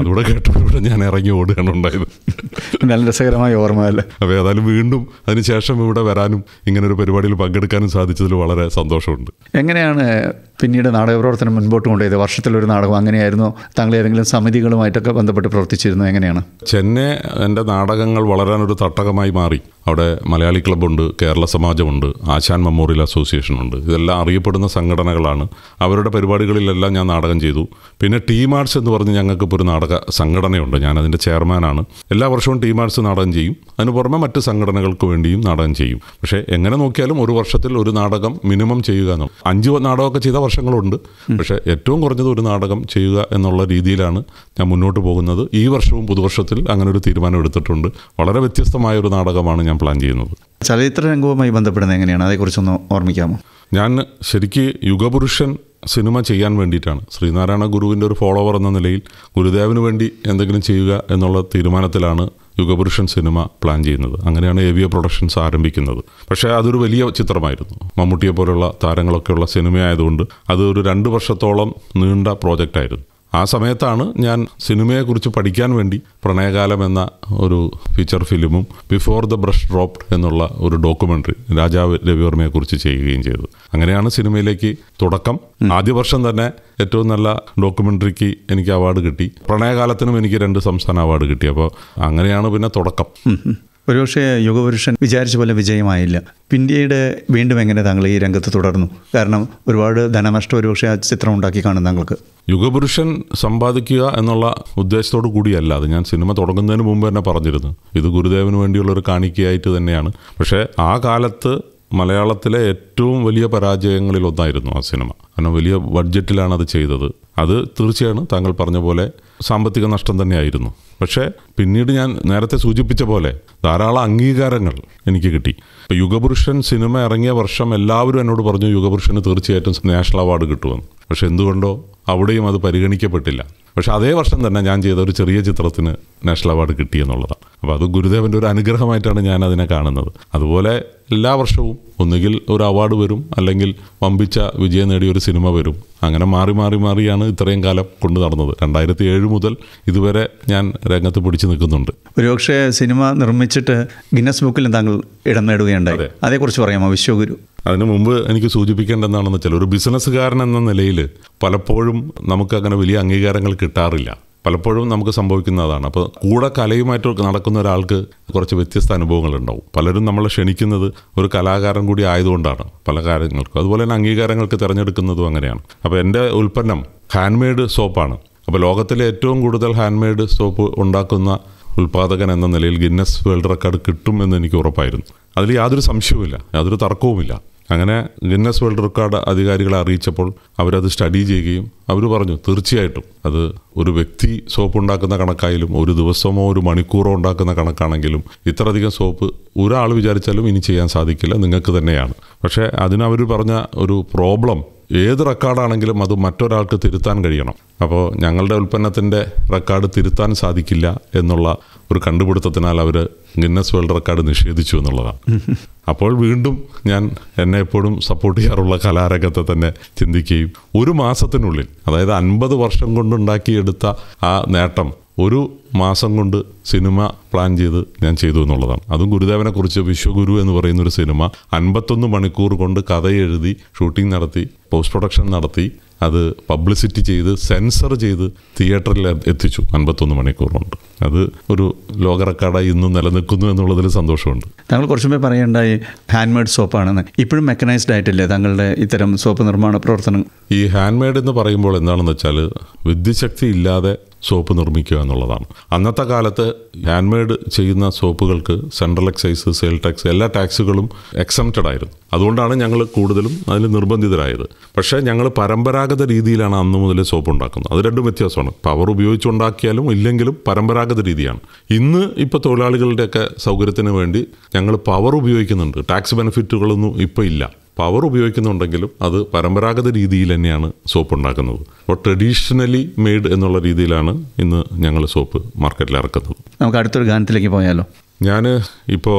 അതുകൂടെ കേട്ടോടുകൂടെ ഞാൻ ഇറങ്ങി ഓടുകയാണ് ഉണ്ടായത് നല്ല രസകരമായ ഓർമ്മ അല്ലേ അപ്പോൾ ഏതായാലും വീണ്ടും അതിനുശേഷം ഇവിടെ വരാനും ഇങ്ങനെ ഒരു പരിപാടിയിൽ പങ്കെടുക്കാനും സാധിച്ചതിൽ വളരെ സന്തോഷമുണ്ട് എങ്ങനെയാണ് പിന്നീട് പ്രവർത്തനം മുൻപോട്ട് കൊണ്ടുപോയത് വർഷത്തിലൊരു നാടകം അങ്ങനെയായിരുന്നു താങ്കൾ ഏതെങ്കിലും സമിതികളുമായിട്ടൊക്കെ ബന്ധപ്പെട്ട് പ്രവർത്തിച്ചിരുന്നു എങ്ങനെയാണ് ചെന്നൈ എൻ്റെ നാടകങ്ങൾ വളരാൻ ഒരു തട്ടകമായി മാറി അവിടെ മലയാളി ക്ലബുണ്ട് കേരള സമാജമുണ്ട് ആശാൻ മെമ്മോറിയൽ അസോസിയേഷൻ ഉണ്ട് ഇതെല്ലാം അറിയപ്പെടുന്ന സംഘടനകളാണ് അവരുടെ പരിപാടികളിലെല്ലാം ഞാൻ നാടകം ചെയ്തു പിന്നെ ടീം ആർട്സ് എന്ന് പറഞ്ഞ് ഞങ്ങൾക്കിപ്പോൾ ഒരു നാടക സംഘടനയുണ്ട് ഞാൻ അതിൻ്റെ ചെയർമാനാണ് എല്ലാ വർഷവും ടീം ആർട്സ് നാടകം ചെയ്യും അതിന് പുറമെ മറ്റ് സംഘടനകൾക്ക് വേണ്ടിയും നാടകം ചെയ്യും പക്ഷേ എങ്ങനെ നോക്കിയാലും ഒരു വർഷത്തിൽ ഒരു നാടകം മിനിമം ചെയ്യുക എന്നും അഞ്ച് നാടകമൊക്കെ ചെയ്താൽ വർഷങ്ങളുണ്ട് പക്ഷേ ഏറ്റവും കുറഞ്ഞത് ഒരു നാടകം ചെയ്യുക എന്നുള്ള രീതിയിലാണ് ഞാൻ മുന്നോട്ട് പോകുന്നത് ഈ വർഷവും പുതുവർഷത്തിൽ അങ്ങനെ ഒരു തീരുമാനം എടുത്തിട്ടുണ്ട് വളരെ വ്യത്യസ്തമായ ഒരു നാടകമാണ് ഞാൻ പ്ലാൻ ചെയ്യുന്നത് ചലച്ചിത്ര രംഗവുമായി ബന്ധപ്പെടുന്നത് എങ്ങനെയാണ് അതേക്കുറിച്ചൊന്ന് ഓർമ്മിക്കാമോ ഞാൻ ശരിക്ക് യുഗപുരുഷൻ സിനിമ ചെയ്യാൻ വേണ്ടിയിട്ടാണ് ശ്രീനാരായണ ഗുരുവിൻ്റെ ഒരു ഫോളോവർ എന്ന നിലയിൽ ഗുരുദേവന് വേണ്ടി എന്തെങ്കിലും ചെയ്യുക എന്നുള്ള തീരുമാനത്തിലാണ് യുഗപുരുഷൻ സിനിമ പ്ലാൻ ചെയ്യുന്നത് അങ്ങനെയാണ് എ പ്രൊഡക്ഷൻസ് ആരംഭിക്കുന്നത് പക്ഷേ അതൊരു വലിയ ചിത്രമായിരുന്നു മമ്മൂട്ടിയെ പോലുള്ള താരങ്ങളൊക്കെയുള്ള സിനിമയായതുകൊണ്ട് അത് ഒരു രണ്ട് വർഷത്തോളം നീണ്ട പ്രോജക്റ്റായിരുന്നു ആ സമയത്താണ് ഞാൻ സിനിമയെക്കുറിച്ച് പഠിക്കാൻ വേണ്ടി പ്രണയകാലം എന്ന ഒരു ഫീച്ചർ ഫിലിമും ബിഫോർ ദ ബ്രഷ് ഡ്രോപ്ഡ് എന്നുള്ള ഒരു ഡോക്യുമെൻ്ററി രാജാവ് രവിവർമ്മയെക്കുറിച്ച് ചെയ്യുകയും ചെയ്തു അങ്ങനെയാണ് സിനിമയിലേക്ക് തുടക്കം ആദ്യ വർഷം തന്നെ ഏറ്റവും നല്ല ഡോക്യുമെൻ്ററിക്ക് എനിക്ക് അവാർഡ് കിട്ടി പ്രണയകാലത്തിനും എനിക്ക് രണ്ട് സംസ്ഥാന അവാർഡ് കിട്ടി അപ്പോൾ അങ്ങനെയാണ് പിന്നെ തുടക്കം ഒരുപക്ഷെ യുഗപുരുഷൻ വിചാരിച്ച പോലെ വിജയമായില്ല പിന്നീട് വീണ്ടും എങ്ങനെ താങ്കൾ ഈ രംഗത്ത് തുടർന്നു കാരണം ഒരുപാട് ധനനഷ്ടം ഒരുപക്ഷെ ആ ചിത്രം ഉണ്ടാക്കി കാണും താങ്കൾക്ക് യുഗപുരുഷൻ സമ്പാദിക്കുക എന്നുള്ള ഉദ്ദേശത്തോടു കൂടിയല്ല അത് ഞാൻ സിനിമ തുടങ്ങുന്നതിന് മുമ്പ് തന്നെ പറഞ്ഞിരുന്നു ഇത് ഗുരുദേവന് വേണ്ടിയുള്ള ഒരു കാണിക്കയായിട്ട് തന്നെയാണ് പക്ഷേ ആ കാലത്ത് മലയാളത്തിലെ ഏറ്റവും വലിയ പരാജയങ്ങളിൽ ഒന്നായിരുന്നു ആ സിനിമ കാരണം വലിയ ബഡ്ജറ്റിലാണ് അത് ചെയ്തത് അത് തീർച്ചയാണ് താങ്കൾ പറഞ്ഞ പോലെ സാമ്പത്തിക നഷ്ടം തന്നെയായിരുന്നു പക്ഷേ പിന്നീട് ഞാൻ നേരത്തെ സൂചിപ്പിച്ച പോലെ ധാരാളം അംഗീകാരങ്ങൾ എനിക്ക് കിട്ടി ഇപ്പം യുഗപുരുഷൻ സിനിമ ഇറങ്ങിയ വർഷം എല്ലാവരും എന്നോട് പറഞ്ഞു യുഗപുരുഷന് തീർച്ചയായിട്ടും നാഷണൽ അവാർഡ് കിട്ടുമെന്ന് പക്ഷെ എന്തുകൊണ്ടോ അവിടെയും അത് പരിഗണിക്കപ്പെട്ടില്ല പക്ഷെ അതേ വർഷം തന്നെ ഞാൻ ചെയ്ത ഒരു ചെറിയ ചിത്രത്തിന് നാഷണൽ അവാർഡ് കിട്ടി എന്നുള്ളതാണ് അപ്പോൾ അത് ഗുരുദേവൻ്റെ ഒരു അനുഗ്രഹമായിട്ടാണ് ഞാൻ അതിനെ കാണുന്നത് അതുപോലെ എല്ലാ വർഷവും ഒന്നുകിൽ ഒരു അവാർഡ് വരും അല്ലെങ്കിൽ വമ്പിച്ച വിജയം നേടിയ ഒരു സിനിമ വരും അങ്ങനെ മാറി മാറി മാറിയാണ് ഇത്രയും കാലം കൊണ്ടു നടന്നത് രണ്ടായിരത്തി ഏഴ് മുതൽ ഇതുവരെ ഞാൻ രംഗത്ത് പിടിച്ചു നിൽക്കുന്നുണ്ട് ഒരുപക്ഷെ സിനിമ നിർമ്മിച്ചിട്ട് ഗിന്നസ് ബുക്കിൽ താങ്കൾ ഇടം നേടുകയുണ്ടായി അതേക്കുറിച്ച് പറയാമോ വിശ്വഗുരു അതിനു മുമ്പ് എനിക്ക് സൂചിപ്പിക്കേണ്ടതെന്താണെന്ന് വെച്ചാൽ ഒരു ബിസിനസ്സുകാരൻ എന്ന നിലയിൽ പലപ്പോഴും നമുക്കങ്ങനെ വലിയ അംഗീകാരങ്ങൾ കിട്ടാറില്ല പലപ്പോഴും നമുക്ക് സംഭവിക്കുന്നതാണ് അപ്പോൾ കൂടെ കലയുമായിട്ട് നടക്കുന്ന ഒരാൾക്ക് കുറച്ച് വ്യത്യസ്ത അനുഭവങ്ങളുണ്ടാവും പലരും നമ്മളെ ക്ഷണിക്കുന്നത് ഒരു കലാകാരൻ കൂടി ആയതുകൊണ്ടാണ് പല കാര്യങ്ങൾക്കും അതുപോലെ തന്നെ അംഗീകാരങ്ങൾക്ക് തിരഞ്ഞെടുക്കുന്നതും അങ്ങനെയാണ് അപ്പോൾ എൻ്റെ ഉൽപ്പന്നം ഹാൻഡ്മെയ്ഡ് സോപ്പാണ് അപ്പോൾ ലോകത്തിലെ ഏറ്റവും കൂടുതൽ ഹാൻഡ്മെയ്ഡ് സോപ്പ് ഉണ്ടാക്കുന്ന ഉൽപാദകൻ എന്ന നിലയിൽ ഗിന്നസ് വേൾഡ് റെക്കോർഡ് കിട്ടും എന്ന് എനിക്ക് ഉറപ്പായിരുന്നു അതിൽ യാതൊരു സംശയവുമില്ല യാതൊരു തർക്കവുമില്ല അങ്ങനെ ഗിന്നസ് വേൾഡ് റെക്കോർഡ് അധികാരികളെ അറിയിച്ചപ്പോൾ അവരത് സ്റ്റഡി ചെയ്യുകയും അവർ പറഞ്ഞു തീർച്ചയായിട്ടും അത് ഒരു വ്യക്തി സോപ്പ് ഉണ്ടാക്കുന്ന കണക്കായാലും ഒരു ദിവസമോ ഒരു മണിക്കൂറോ ഉണ്ടാക്കുന്ന കണക്കാണെങ്കിലും ഇത്രയധികം സോപ്പ് ഒരാൾ വിചാരിച്ചാലും ഇനി ചെയ്യാൻ സാധിക്കില്ല നിങ്ങൾക്ക് തന്നെയാണ് പക്ഷേ അതിനവർ പറഞ്ഞ ഒരു പ്രോബ്ലം ഏത് റെക്കോർഡാണെങ്കിലും അത് മറ്റൊരാൾക്ക് തിരുത്താൻ കഴിയണം അപ്പോൾ ഞങ്ങളുടെ ഉൽപ്പന്നത്തിൻ്റെ റെക്കോർഡ് തിരുത്താൻ സാധിക്കില്ല എന്നുള്ള ഒരു കണ്ടുപിടുത്തത്തിനാൽ അവർ ഗിന്നസ് വേൾഡ് റെക്കോർഡ് നിഷേധിച്ചു എന്നുള്ളതാണ് അപ്പോൾ വീണ്ടും ഞാൻ എന്നെ എപ്പോഴും സപ്പോർട്ട് ചെയ്യാറുള്ള കലാരംഗത്തെ തന്നെ ചിന്തിക്കുകയും ഒരു മാസത്തിനുള്ളിൽ അതായത് അൻപത് വർഷം കൊണ്ടുണ്ടാക്കിയെടുത്ത ആ നേട്ടം ഒരു മാസം കൊണ്ട് സിനിമ പ്ലാൻ ചെയ്ത് ഞാൻ ചെയ്തു എന്നുള്ളതാണ് അതും കുറിച്ച് വിശ്വഗുരു എന്ന് പറയുന്ന ഒരു സിനിമ അൻപത്തൊന്ന് മണിക്കൂർ കൊണ്ട് കഥ എഴുതി ഷൂട്ടിംഗ് നടത്തി പോസ്റ്റ് പ്രൊഡക്ഷൻ നടത്തി അത് പബ്ലിസിറ്റി ചെയ്ത് സെൻസർ ചെയ്ത് തിയേറ്ററിൽ എത്തിച്ചു അൻപത്തൊന്ന് മണിക്കൂർ കൊണ്ട് അത് ഒരു ലോക റെക്കോർഡായി ഇന്നും നിലനിൽക്കുന്നു എന്നുള്ളതിൽ സന്തോഷമുണ്ട് താങ്കൾ കുറച്ചു മുമ്പേ പറയേണ്ട ഈ ഹാൻഡ്മെയ്ഡ് സോപ്പാണെന്ന് ഇപ്പോഴും മെക്കനൈസ്ഡ് ആയിട്ടില്ലേ താങ്കളുടെ ഇത്തരം സോപ്പ് നിർമ്മാണ പ്രവർത്തനം ഈ ഹാൻഡ്മെയ്ഡ് എന്ന് പറയുമ്പോൾ എന്താണെന്ന് വെച്ചാൽ വിദ്യശക്തി ഇല്ലാതെ സോപ്പ് നിർമ്മിക്കുക എന്നുള്ളതാണ് അന്നത്തെ കാലത്ത് ഹാൻഡ് ചെയ്യുന്ന സോപ്പുകൾക്ക് സെൻട്രൽ എക്സൈസ് സെയിൽ ടാക്സ് എല്ലാ ടാക്സുകളും എക്സംറ്റഡ് ആയിരുന്നു അതുകൊണ്ടാണ് ഞങ്ങൾ കൂടുതലും അതിൽ നിർബന്ധിതരായത് പക്ഷേ ഞങ്ങൾ പരമ്പരാഗത രീതിയിലാണ് അന്ന് മുതൽ സോപ്പ് ഉണ്ടാക്കുന്നത് അത് രണ്ടും വ്യത്യാസമാണ് പവർ ഉപയോഗിച്ചുണ്ടാക്കിയാലും ഇല്ലെങ്കിലും പരമ്പരാഗത രീതിയാണ് ഇന്ന് ഇപ്പോൾ തൊഴിലാളികളുടെയൊക്കെ സൗകര്യത്തിന് വേണ്ടി ഞങ്ങൾ പവർ ഉപയോഗിക്കുന്നുണ്ട് ടാക്സ് ബെനിഫിറ്റുകളൊന്നും ഇപ്പോൾ ഇല്ല പവർ ഉപയോഗിക്കുന്നുണ്ടെങ്കിലും അത് പരമ്പരാഗത രീതിയിൽ തന്നെയാണ് സോപ്പ് ഉണ്ടാക്കുന്നത് അപ്പോൾ ട്രഡീഷണലി മെയ്ഡ് എന്നുള്ള രീതിയിലാണ് ഇന്ന് ഞങ്ങൾ സോപ്പ് മാർക്കറ്റിൽ ഇറക്കുന്നത് നമുക്ക് അടുത്തൊരു ഗാനത്തിലേക്ക് പോയാലോ ഞാൻ ഇപ്പോൾ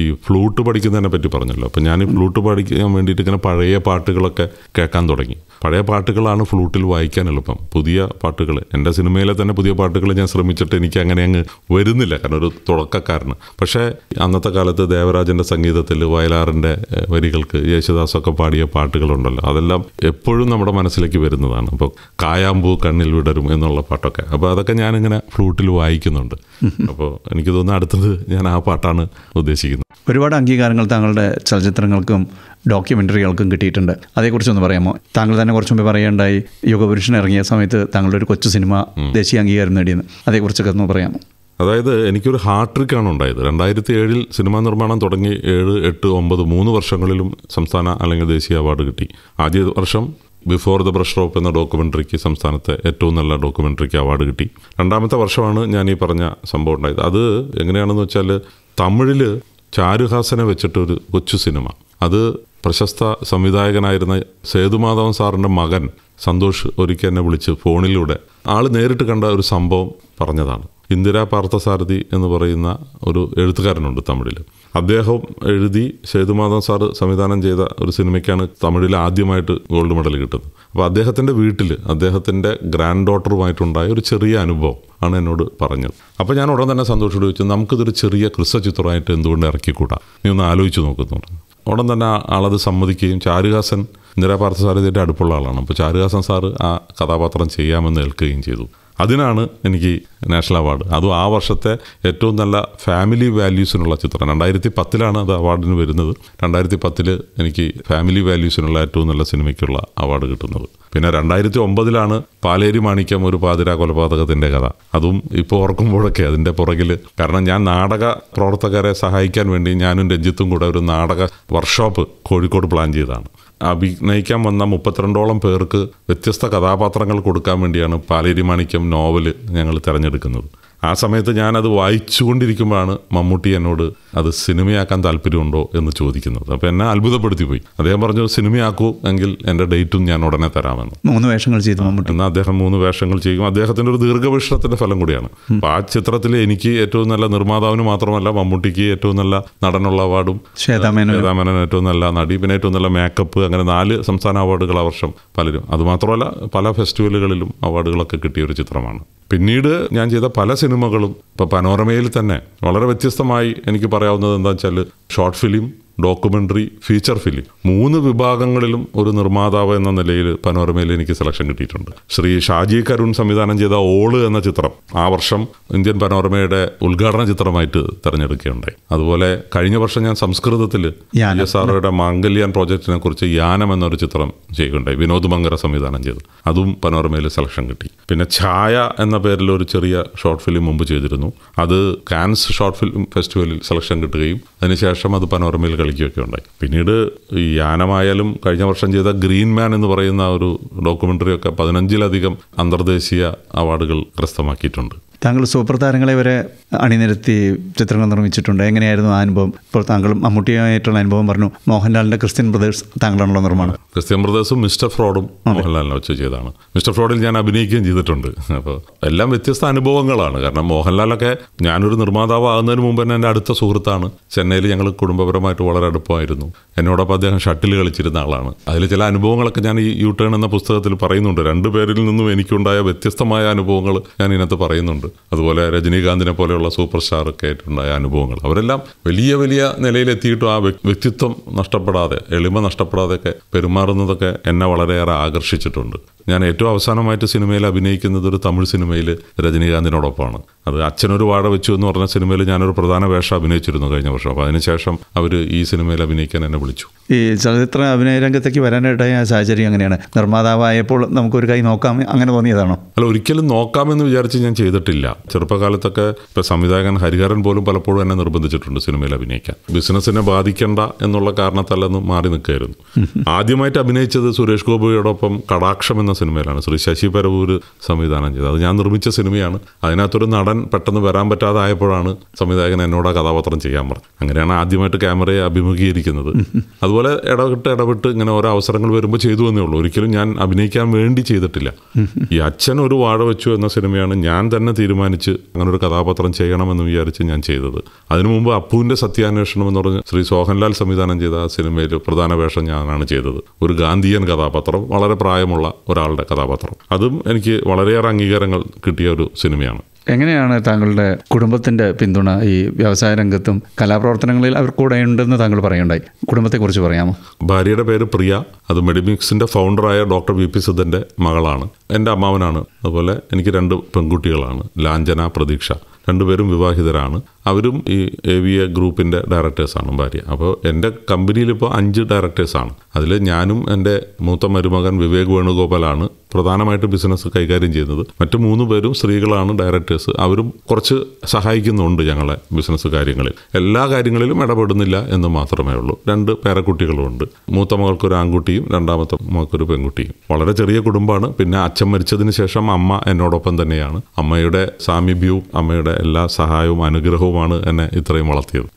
ഈ ഫ്ലൂട്ട് പഠിക്കുന്നതിനെ പറ്റി പറഞ്ഞല്ലോ അപ്പോൾ ഞാൻ ഈ ഫ്ലൂട്ട് പഠിക്കാൻ വേണ്ടിയിട്ട് ഇങ്ങനെ പഴയ പാട്ടുകളൊക്കെ കേൾക്കാൻ തുടങ്ങി പഴയ പാട്ടുകളാണ് ഫ്ലൂട്ടിൽ വായിക്കാൻ എളുപ്പം പുതിയ പാട്ടുകൾ എൻ്റെ സിനിമയിലെ തന്നെ പുതിയ പാട്ടുകൾ ഞാൻ ശ്രമിച്ചിട്ട് എനിക്ക് അങ്ങനെ അങ്ങ് വരുന്നില്ല കാരണം ഒരു തുടക്കക്കാരന് പക്ഷേ അന്നത്തെ കാലത്ത് ദേവരാജൻ്റെ സംഗീതത്തിൽ വയലാറിൻ്റെ വരികൾക്ക് യേശുദാസൊക്കെ പാടിയ പാട്ടുകളുണ്ടല്ലോ അതെല്ലാം എപ്പോഴും നമ്മുടെ മനസ്സിലേക്ക് വരുന്നതാണ് അപ്പോൾ കായാമ്പൂ കണ്ണിൽ വിടരും എന്നുള്ള പാട്ടൊക്കെ അപ്പോൾ അതൊക്കെ ഞാനിങ്ങനെ ഫ്ലൂട്ടിൽ വായിക്കുന്നുണ്ട് അപ്പോൾ എനിക്ക് തോന്നുന്നു അടുത്തത് ഞാൻ ആ പാട്ടാണ് ഉദ്ദേശിക്കുന്നത് ഒരുപാട് അംഗീകാരങ്ങൾ താങ്കളുടെ ചലച്ചിത്രങ്ങൾക്കും ഡോക്യുമെൻ്ററികൾക്കും കിട്ടിയിട്ടുണ്ട് അതേക്കുറിച്ചൊന്ന് പറയാമോ താങ്കൾ തന്നെ കുറച്ച് മുമ്പ് പറയേണ്ടായി യുഗപുരുഷൻ ഇറങ്ങിയ സമയത്ത് താങ്കളുടെ ഒരു കൊച്ചു സിനിമ ദേശീയ അംഗീകാരം നേടിയെന്ന് അതേക്കുറിച്ചൊക്കെ ഒന്ന് പറയാമോ അതായത് എനിക്കൊരു ഹാട്രിക്കാണ് ഉണ്ടായത് രണ്ടായിരത്തി ഏഴിൽ സിനിമാ നിർമ്മാണം തുടങ്ങി ഏഴ് എട്ട് ഒമ്പത് മൂന്ന് വർഷങ്ങളിലും സംസ്ഥാന അല്ലെങ്കിൽ ദേശീയ അവാർഡ് കിട്ടി ആദ്യ വർഷം ബിഫോർ ദ ബ്രഷ് റോപ്പ് എന്ന ഡോക്യുമെൻ്ററിക്ക് സംസ്ഥാനത്തെ ഏറ്റവും നല്ല ഡോക്യുമെൻ്ററിക്ക് അവാർഡ് കിട്ടി രണ്ടാമത്തെ വർഷമാണ് ഞാൻ ഈ പറഞ്ഞ സംഭവം ഉണ്ടായത് അത് എങ്ങനെയാണെന്ന് വെച്ചാൽ തമിഴിൽ ചാരുഹാസനെ വെച്ചിട്ടൊരു കൊച്ചു സിനിമ അത് പ്രശസ്ത സംവിധായകനായിരുന്ന സേതുമാധവൻ സാറിൻ്റെ മകൻ സന്തോഷ് ഒരിക്കൽ എന്നെ വിളിച്ച് ഫോണിലൂടെ ആൾ നേരിട്ട് കണ്ട ഒരു സംഭവം പറഞ്ഞതാണ് ഇന്ദിരാ പാർത്ഥസാരഥി എന്ന് പറയുന്ന ഒരു എഴുത്തുകാരനുണ്ട് തമിഴിൽ അദ്ദേഹം എഴുതി സേതുമാധവൻ സാർ സംവിധാനം ചെയ്ത ഒരു സിനിമയ്ക്കാണ് തമിഴിൽ ആദ്യമായിട്ട് ഗോൾഡ് മെഡൽ കിട്ടുന്നത് അപ്പോൾ അദ്ദേഹത്തിൻ്റെ വീട്ടിൽ അദ്ദേഹത്തിൻ്റെ ഗ്രാൻഡ് ഡോട്ടറുമായിട്ടുണ്ടായ ഒരു ചെറിയ അനുഭവം ആണ് എന്നോട് പറഞ്ഞത് അപ്പോൾ ഞാൻ ഉടൻ തന്നെ സന്തോഷത്തോട് ചോദിച്ചു നമുക്കിതൊരു ചെറിയ ചിത്രമായിട്ട് എന്തുകൊണ്ട് ഇറക്കിക്കൂടാ നീ ഒന്ന് ആലോചിച്ച് നോക്കുന്നു ഉടൻ തന്നെ ആളത് സമ്മതിക്കുകയും ചാരുഹാസൻ നിരാപാർത്ഥ സാരഥിയുടെ അടുപ്പുള്ള ആളാണ് അപ്പോൾ ചാരുഹാസൻ സാറ് ആ കഥാപാത്രം ചെയ്യാമെന്ന് ഏൽക്കുകയും ചെയ്തു അതിനാണ് എനിക്ക് നാഷണൽ അവാർഡ് അതും ആ വർഷത്തെ ഏറ്റവും നല്ല ഫാമിലി വാല്യൂസിനുള്ള ചിത്രം രണ്ടായിരത്തി പത്തിലാണ് അത് അവാർഡിന് വരുന്നത് രണ്ടായിരത്തി പത്തിൽ എനിക്ക് ഫാമിലി വാല്യൂസിനുള്ള ഏറ്റവും നല്ല സിനിമയ്ക്കുള്ള അവാർഡ് കിട്ടുന്നത് പിന്നെ രണ്ടായിരത്തി ഒമ്പതിലാണ് പാലേരി മാണിക്യം ഒരു പാതിരാ കൊലപാതകത്തിൻ്റെ കഥ അതും ഇപ്പോൾ ഓർക്കുമ്പോഴൊക്കെ അതിൻ്റെ പുറകിൽ കാരണം ഞാൻ നാടക പ്രവർത്തകരെ സഹായിക്കാൻ വേണ്ടി ഞാനും രഞ്ജിത്തും കൂടെ ഒരു നാടക വർക്ക്ഷോപ്പ് കോഴിക്കോട് പ്ലാൻ ചെയ്തതാണ് അഭിനയിക്കാൻ വന്ന മുപ്പത്തിരണ്ടോളം പേർക്ക് വ്യത്യസ്ത കഥാപാത്രങ്ങൾ കൊടുക്കാൻ വേണ്ടിയാണ് പാലേരി മാണിക്യം നോവൽ ഞങ്ങൾ തിരഞ്ഞെടുക്കുന്നത് ആ സമയത്ത് ഞാനത് വായിച്ചുകൊണ്ടിരിക്കുമ്പോഴാണ് മമ്മൂട്ടി എന്നോട് അത് സിനിമയാക്കാൻ താല്പര്യമുണ്ടോ എന്ന് ചോദിക്കുന്നത് അപ്പോൾ എന്നെ അത്ഭുതപ്പെടുത്തി പോയി അദ്ദേഹം പറഞ്ഞു സിനിമയാക്കൂ എങ്കിൽ എൻ്റെ ഡേറ്റും ഞാൻ ഉടനെ തരാമെന്ന് മൂന്ന് വേഷങ്ങൾ ചെയ്തു മമ്മൂട്ടി എന്നാൽ അദ്ദേഹം മൂന്ന് വേഷങ്ങൾ ചെയ്യും അദ്ദേഹത്തിൻ്റെ ഒരു ദീർഘവീക്ഷണത്തിൻ്റെ ഫലം കൂടിയാണ് അപ്പോൾ ആ ചിത്രത്തിൽ എനിക്ക് ഏറ്റവും നല്ല നിർമ്മാതാവിന് മാത്രമല്ല മമ്മൂട്ടിക്ക് ഏറ്റവും നല്ല നടനുള്ള അവാർഡും ശ്വേതാമേനൻ ഏറ്റവും നല്ല നടി പിന്നെ ഏറ്റവും നല്ല മേക്കപ്പ് അങ്ങനെ നാല് സംസ്ഥാന അവാർഡുകൾ ആ വർഷം പലരും അതുമാത്രമല്ല പല ഫെസ്റ്റിവലുകളിലും അവാർഡുകളൊക്കെ കിട്ടിയ ഒരു ചിത്രമാണ് പിന്നീട് ഞാൻ ചെയ്ത പല സിനിമകളും ഇപ്പോൾ പനോരമയിൽ തന്നെ വളരെ വ്യത്യസ്തമായി എനിക്ക് പറയാവുന്നത് എന്താ വെച്ചാൽ short film documentary feature film മൂന്ന് വിഭാഗങ്ങളിലും ഒരു നിർമ്മാതാവ് എന്ന നിലയിൽ പനോരമയിൽ എനിക്ക് സെലക്ഷൻ കിട്ടിയിട്ടുണ്ട് ശ്രീ ഷാജി കരുൺ സംവിധാനം ചെയ്ത ഓള് എന്ന ചിത്രം ആ വർഷം ഇന്ത്യൻ പനോരമയുടെ ഉദ്ഘാടന ചിത്രമായിട്ട് തിരഞ്ഞെടുക്കുകയുണ്ടായി അതുപോലെ കഴിഞ്ഞ വർഷം ഞാൻ സംസ്കൃതത്തിൽ എസ് ആർഒയുടെ മാംഗല്യാൻ പ്രോജക്റ്റിനെ കുറിച്ച് യാനം എന്നൊരു ചിത്രം ചെയ്യുകയുണ്ടായി വിനോദ് മങ്കര സംവിധാനം ചെയ്തു അതും പനോരമയിൽ സെലക്ഷൻ കിട്ടി പിന്നെ ഛായ എന്ന പേരിൽ ഒരു ചെറിയ ഷോർട്ട് ഫിലിം മുമ്പ് ചെയ്തിരുന്നു അത് കാൻസ് ഷോർട്ട് ഫിലിം ഫെസ്റ്റിവലിൽ സെലക്ഷൻ കിട്ടുകയും അതിനുശേഷം അത് പനോരമയിൽ കളിക്കുകയൊക്കെ ഉണ്ടായി പിന്നീട് ഈ യാനമായാലും കഴിഞ്ഞ വർഷം ചെയ്ത ഗ്രീൻ മാൻ എന്ന് പറയുന്ന ഒരു ഡോക്യുമെൻ്ററിയൊക്കെ പതിനഞ്ചിലധികം അന്തർദേശീയ അവാർഡുകൾ കരസ്ഥമാക്കിയിട്ടുണ്ട് താങ്കൾ സൂപ്പർ താരങ്ങളെ വരെ അണിനിരത്തി ചിത്രങ്ങൾ നിർമ്മിച്ചിട്ടുണ്ട് എങ്ങനെയായിരുന്നു ആ അനുഭവം ഇപ്പോൾ താങ്കൾ മമ്മൂട്ടിയായിട്ടുള്ള അനുഭവം പറഞ്ഞു മോഹൻലാലിൻ്റെ ക്രിസ്ത്യൻ ബ്രദേഴ്സ് താങ്കളാണല്ലോ നിർമ്മാണം ക്രിസ്ത്യൻ ബ്രദേഴ്സും മിസ്റ്റർ ഫ്രോഡും മോഹൻലാലിനെ വെച്ച് ചെയ്തതാണ് മിസ്റ്റർ ഫ്രോഡിൽ ഞാൻ അഭിനയിക്കുകയും ചെയ്തിട്ടുണ്ട് അപ്പോൾ എല്ലാം വ്യത്യസ്ത അനുഭവങ്ങളാണ് കാരണം മോഹൻലാലൊക്കെ ഞാനൊരു ആകുന്നതിന് മുമ്പ് തന്നെ എൻ്റെ അടുത്ത സുഹൃത്താണ് ചെന്നൈയിൽ ഞങ്ങൾ കുടുംബപരമായിട്ട് വളരെ അടുപ്പമായിരുന്നു എന്നോടൊപ്പം അദ്ദേഹം ഷട്ടിൽ കളിച്ചിരുന്ന ആളാണ് അതിൽ ചില അനുഭവങ്ങളൊക്കെ ഞാൻ ഈ യു ടേൺ എന്ന പുസ്തകത്തിൽ പറയുന്നുണ്ട് രണ്ടു പേരിൽ നിന്നും എനിക്കുണ്ടായ വ്യത്യസ്തമായ അനുഭവങ്ങൾ ഞാൻ ഇതിനകത്ത് പറയുന്നുണ്ട് അതുപോലെ രജനീകാന്തിനെ പോലെയുള്ള സൂപ്പർ സ്റ്റാറൊക്കെ ആയിട്ടുണ്ടായ അനുഭവങ്ങൾ അവരെല്ലാം വലിയ വലിയ നിലയിലെത്തിയിട്ടും ആ വ്യക്തിത്വം നഷ്ടപ്പെടാതെ എളിമ നഷ്ടപ്പെടാതെയൊക്കെ പെരുമാറുന്നതൊക്കെ എന്നെ വളരെയേറെ ആകർഷിച്ചിട്ടുണ്ട് ഞാൻ ഏറ്റവും അവസാനമായിട്ട് സിനിമയിൽ അഭിനയിക്കുന്നത് ഒരു തമിഴ് സിനിമയിൽ രജനീകാന്തിനോടൊപ്പമാണ് അത് അച്ഛനൊരു വാഴ വെച്ചു എന്ന് പറഞ്ഞ സിനിമയിൽ ഞാനൊരു പ്രധാന വേഷം അഭിനയിച്ചിരുന്നു കഴിഞ്ഞ വർഷം അപ്പോൾ അതിനുശേഷം അവർ ഈ സിനിമയിൽ അഭിനയിക്കാൻ എന്നെ വിളിച്ചു ഈ ചലച്ചിത്ര അഭിനയ രംഗത്തേക്ക് വരാനായിട്ടായ സാഹചര്യം അങ്ങനെയാണ് നിർമ്മാതാവായപ്പോൾ നമുക്കൊരു കൈ നോക്കാം അങ്ങനെ തോന്നിയതാണോ അല്ല ഒരിക്കലും നോക്കാമെന്ന് വിചാരിച്ച് ഞാൻ ചെയ്തിട്ടില്ല ചെറുപ്പകാലത്തൊക്കെ ഇപ്പോൾ സംവിധായകൻ ഹരിഹരൻ പോലും പലപ്പോഴും എന്നെ നിർബന്ധിച്ചിട്ടുണ്ട് സിനിമയിൽ അഭിനയിക്കാൻ ബിസിനസ്സിനെ ബാധിക്കണ്ട എന്നുള്ള കാരണത്തല്ലെന്ന് മാറി നിൽക്കുകയായിരുന്നു ആദ്യമായിട്ട് അഭിനയിച്ചത് സുരേഷ് ഗോപിയോടൊപ്പം കടാക്ഷം എന്ന സിനിമയിലാണ് ശ്രീ ശശി പരവൂർ സംവിധാനം ചെയ്തത് അത് ഞാൻ നിർമ്മിച്ച സിനിമയാണ് അതിനകത്തൊരു നടൻ പെട്ടെന്ന് വരാൻ പറ്റാതായപ്പോഴാണ് സംവിധായകൻ എന്നോട് ആ കഥാപാത്രം ചെയ്യാൻ പറഞ്ഞത് അങ്ങനെയാണ് ആദ്യമായിട്ട് ക്യാമറയെ അഭിമുഖീകരിക്കുന്നത് അതുപോലെ അതുപോലെ ഇടപെട്ട് ഇടപെട്ട് ഇങ്ങനെ ഓരോ അവസരങ്ങൾ വരുമ്പോൾ ചെയ്തു എന്നേ ഉള്ളൂ ഒരിക്കലും ഞാൻ അഭിനയിക്കാൻ വേണ്ടി ചെയ്തിട്ടില്ല ഈ അച്ഛൻ ഒരു വാഴ വെച്ചു എന്ന സിനിമയാണ് ഞാൻ തന്നെ തീരുമാനിച്ച് അങ്ങനെ ഒരു കഥാപാത്രം ചെയ്യണമെന്ന് വിചാരിച്ച് ഞാൻ ചെയ്തത് അതിനു മുമ്പ് അപ്പുവിൻ്റെ സത്യാന്വേഷണം എന്ന് പറഞ്ഞ് ശ്രീ സോഹൻലാൽ സംവിധാനം ചെയ്ത ആ സിനിമയിൽ പ്രധാന വേഷം ഞാനാണ് ചെയ്തത് ഒരു ഗാന്ധിയൻ കഥാപാത്രം വളരെ പ്രായമുള്ള ഒരാളുടെ കഥാപാത്രം അതും എനിക്ക് വളരെയേറെ അംഗീകാരങ്ങൾ കിട്ടിയ ഒരു സിനിമയാണ് എങ്ങനെയാണ് താങ്കളുടെ കുടുംബത്തിന്റെ പിന്തുണ ഈ വ്യവസായ രംഗത്തും കലാപ്രവർത്തനങ്ങളിൽ അവർ കൂടെ ഉണ്ടെന്ന് താങ്കൾ പറയുണ്ടായി കുടുംബത്തെക്കുറിച്ച് പറയാമോ ഭാര്യയുടെ പേര് പ്രിയ അത് മെഡിമിക്സിന്റെ ഫൗണ്ടറായ ഡോക്ടർ വി പി സുധന്റെ മകളാണ് എൻ്റെ അമ്മാവനാണ് അതുപോലെ എനിക്ക് രണ്ട് പെൺകുട്ടികളാണ് ലാഞ്ചന പ്രതീക്ഷ രണ്ടുപേരും വിവാഹിതരാണ് അവരും ഈ എ വി എ ഗ്രൂപ്പിൻ്റെ ഡയറക്ടേഴ്സാണ് ഭാര്യ അപ്പോൾ എൻ്റെ കമ്പനിയിലിപ്പോൾ അഞ്ച് ഡയറക്ടേഴ്സാണ് അതിൽ ഞാനും എൻ്റെ മൂത്ത മരുമകൻ വിവേക് വേണുഗോപാലാണ് പ്രധാനമായിട്ട് ബിസിനസ് കൈകാര്യം ചെയ്യുന്നത് മറ്റു മൂന്ന് പേരും സ്ത്രീകളാണ് ഡയറക്ടേഴ്സ് അവരും കുറച്ച് സഹായിക്കുന്നുണ്ട് ഞങ്ങളെ ബിസിനസ് കാര്യങ്ങളിൽ എല്ലാ കാര്യങ്ങളിലും ഇടപെടുന്നില്ല എന്ന് മാത്രമേ ഉള്ളൂ രണ്ട് പേരക്കുട്ടികളുമുണ്ട് മൂത്ത മകൾക്കൊരു ആൺകുട്ടിയും രണ്ടാമത്തെ മകൾക്കൊരു പെൺകുട്ടിയും വളരെ ചെറിയ കുടുംബമാണ് പിന്നെ അച്ഛൻ മരിച്ചതിന് ശേഷം അമ്മ എന്നോടൊപ്പം തന്നെയാണ് അമ്മയുടെ സാമീപ്യവും അമ്മയുടെ എല്ലാ സഹായവും അനുഗ്രഹവുമാണ് എന്നെ ഇത്രയും വളർത്തിയത്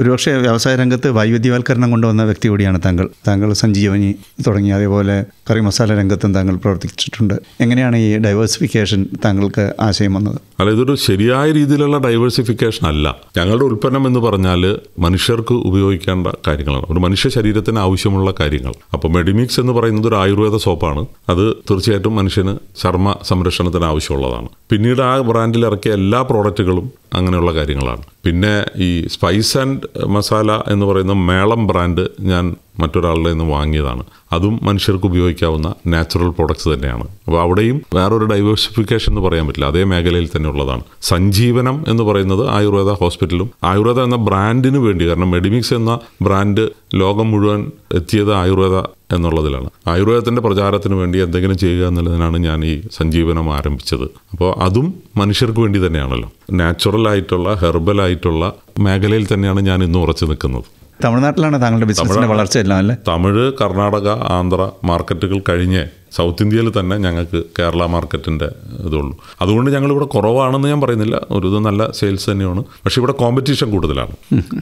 ഒരുപക്ഷെ വ്യവസായ രംഗത്ത് വൈവിധ്യവൽക്കരണം കൊണ്ടുവന്ന വ്യക്തി കൂടിയാണ് താങ്കൾ താങ്കൾ സഞ്ജീവനി തുടങ്ങി അതേപോലെ കറി മസാല രംഗത്തും താങ്കൾ പ്രവർത്തിച്ചിട്ടുണ്ട് എങ്ങനെയാണ് ഈ ഡൈവേഴ്സിഫിക്കേഷൻ താങ്കൾക്ക് ആശയം വന്നത് അല്ല ഇതൊരു ശരിയായ രീതിയിലുള്ള ഡൈവേഴ്സിഫിക്കേഷൻ അല്ല ഞങ്ങളുടെ ഉൽപ്പന്നം എന്ന് പറഞ്ഞാൽ മനുഷ്യർക്ക് ഉപയോഗിക്കേണ്ട കാര്യങ്ങളാണ് ഒരു മനുഷ്യ ശരീരത്തിന് ആവശ്യമുള്ള കാര്യങ്ങൾ അപ്പോൾ മെഡിമിക്സ് എന്ന് പറയുന്നത് ഒരു ആയുർവേദ സോപ്പാണ് അത് തീർച്ചയായിട്ടും മനുഷ്യന് ചർമ്മ സംരക്ഷണത്തിന് ആവശ്യമുള്ളതാണ് പിന്നീട് ആ ബ്രാൻഡിൽ ഇറക്കിയ എല്ലാ പ്രോഡക്റ്റുകളും അങ്ങനെയുള്ള കാര്യങ്ങളാണ് പിന്നെ ഈ സ്പൈസ് ആൻഡ് മസാല എന്ന് പറയുന്ന മേളം ബ്രാൻഡ് ഞാൻ മറ്റൊരാളുടെ നിന്ന് വാങ്ങിയതാണ് അതും മനുഷ്യർക്ക് ഉപയോഗിക്കാവുന്ന നാച്ചുറൽ പ്രൊഡക്ട്സ് തന്നെയാണ് അപ്പോൾ അവിടെയും വേറൊരു ഡൈവേഴ്സിഫിക്കേഷൻ എന്ന് പറയാൻ പറ്റില്ല അതേ മേഖലയിൽ തന്നെ ഉള്ളതാണ് സഞ്ജീവനം എന്ന് പറയുന്നത് ആയുർവേദ ഹോസ്പിറ്റലും ആയുർവേദ എന്ന ബ്രാൻഡിന് വേണ്ടി കാരണം മെഡിമിക്സ് എന്ന ബ്രാൻഡ് ലോകം മുഴുവൻ എത്തിയത് ആയുർവേദ എന്നുള്ളതിലാണ് ആയുർവേദത്തിൻ്റെ പ്രചാരത്തിന് വേണ്ടി എന്തെങ്കിലും ചെയ്യുക എന്നുള്ളതിനാണ് ഞാൻ ഈ സഞ്ജീവനം ആരംഭിച്ചത് അപ്പോൾ അതും മനുഷ്യർക്ക് വേണ്ടി തന്നെയാണല്ലോ നാച്ചുറൽ ആയിട്ടുള്ള ഹെർബൽ ആയിട്ടുള്ള മേഖലയിൽ തന്നെയാണ് ഞാൻ ഇന്ന് ഉറച്ചു നിൽക്കുന്നത് തമിഴ്നാട്ടിലാണ് താങ്കളുടെ ബിസിനസിന്റെ വളർച്ച എല്ലാം അല്ലേ തമിഴ് കർണാടക ആന്ധ്ര മാർക്കറ്റുകൾ കഴിഞ്ഞ് സൗത്ത് ഇന്ത്യയിൽ തന്നെ ഞങ്ങൾക്ക് കേരള മാർക്കറ്റിൻ്റെ ഇതുള്ളൂ അതുകൊണ്ട് ഞങ്ങളിവിടെ കുറവാണെന്ന് ഞാൻ പറയുന്നില്ല ഒരു ഇത് നല്ല സെയിൽസ് തന്നെയാണ് പക്ഷേ ഇവിടെ കോമ്പറ്റീഷൻ കൂടുതലാണ്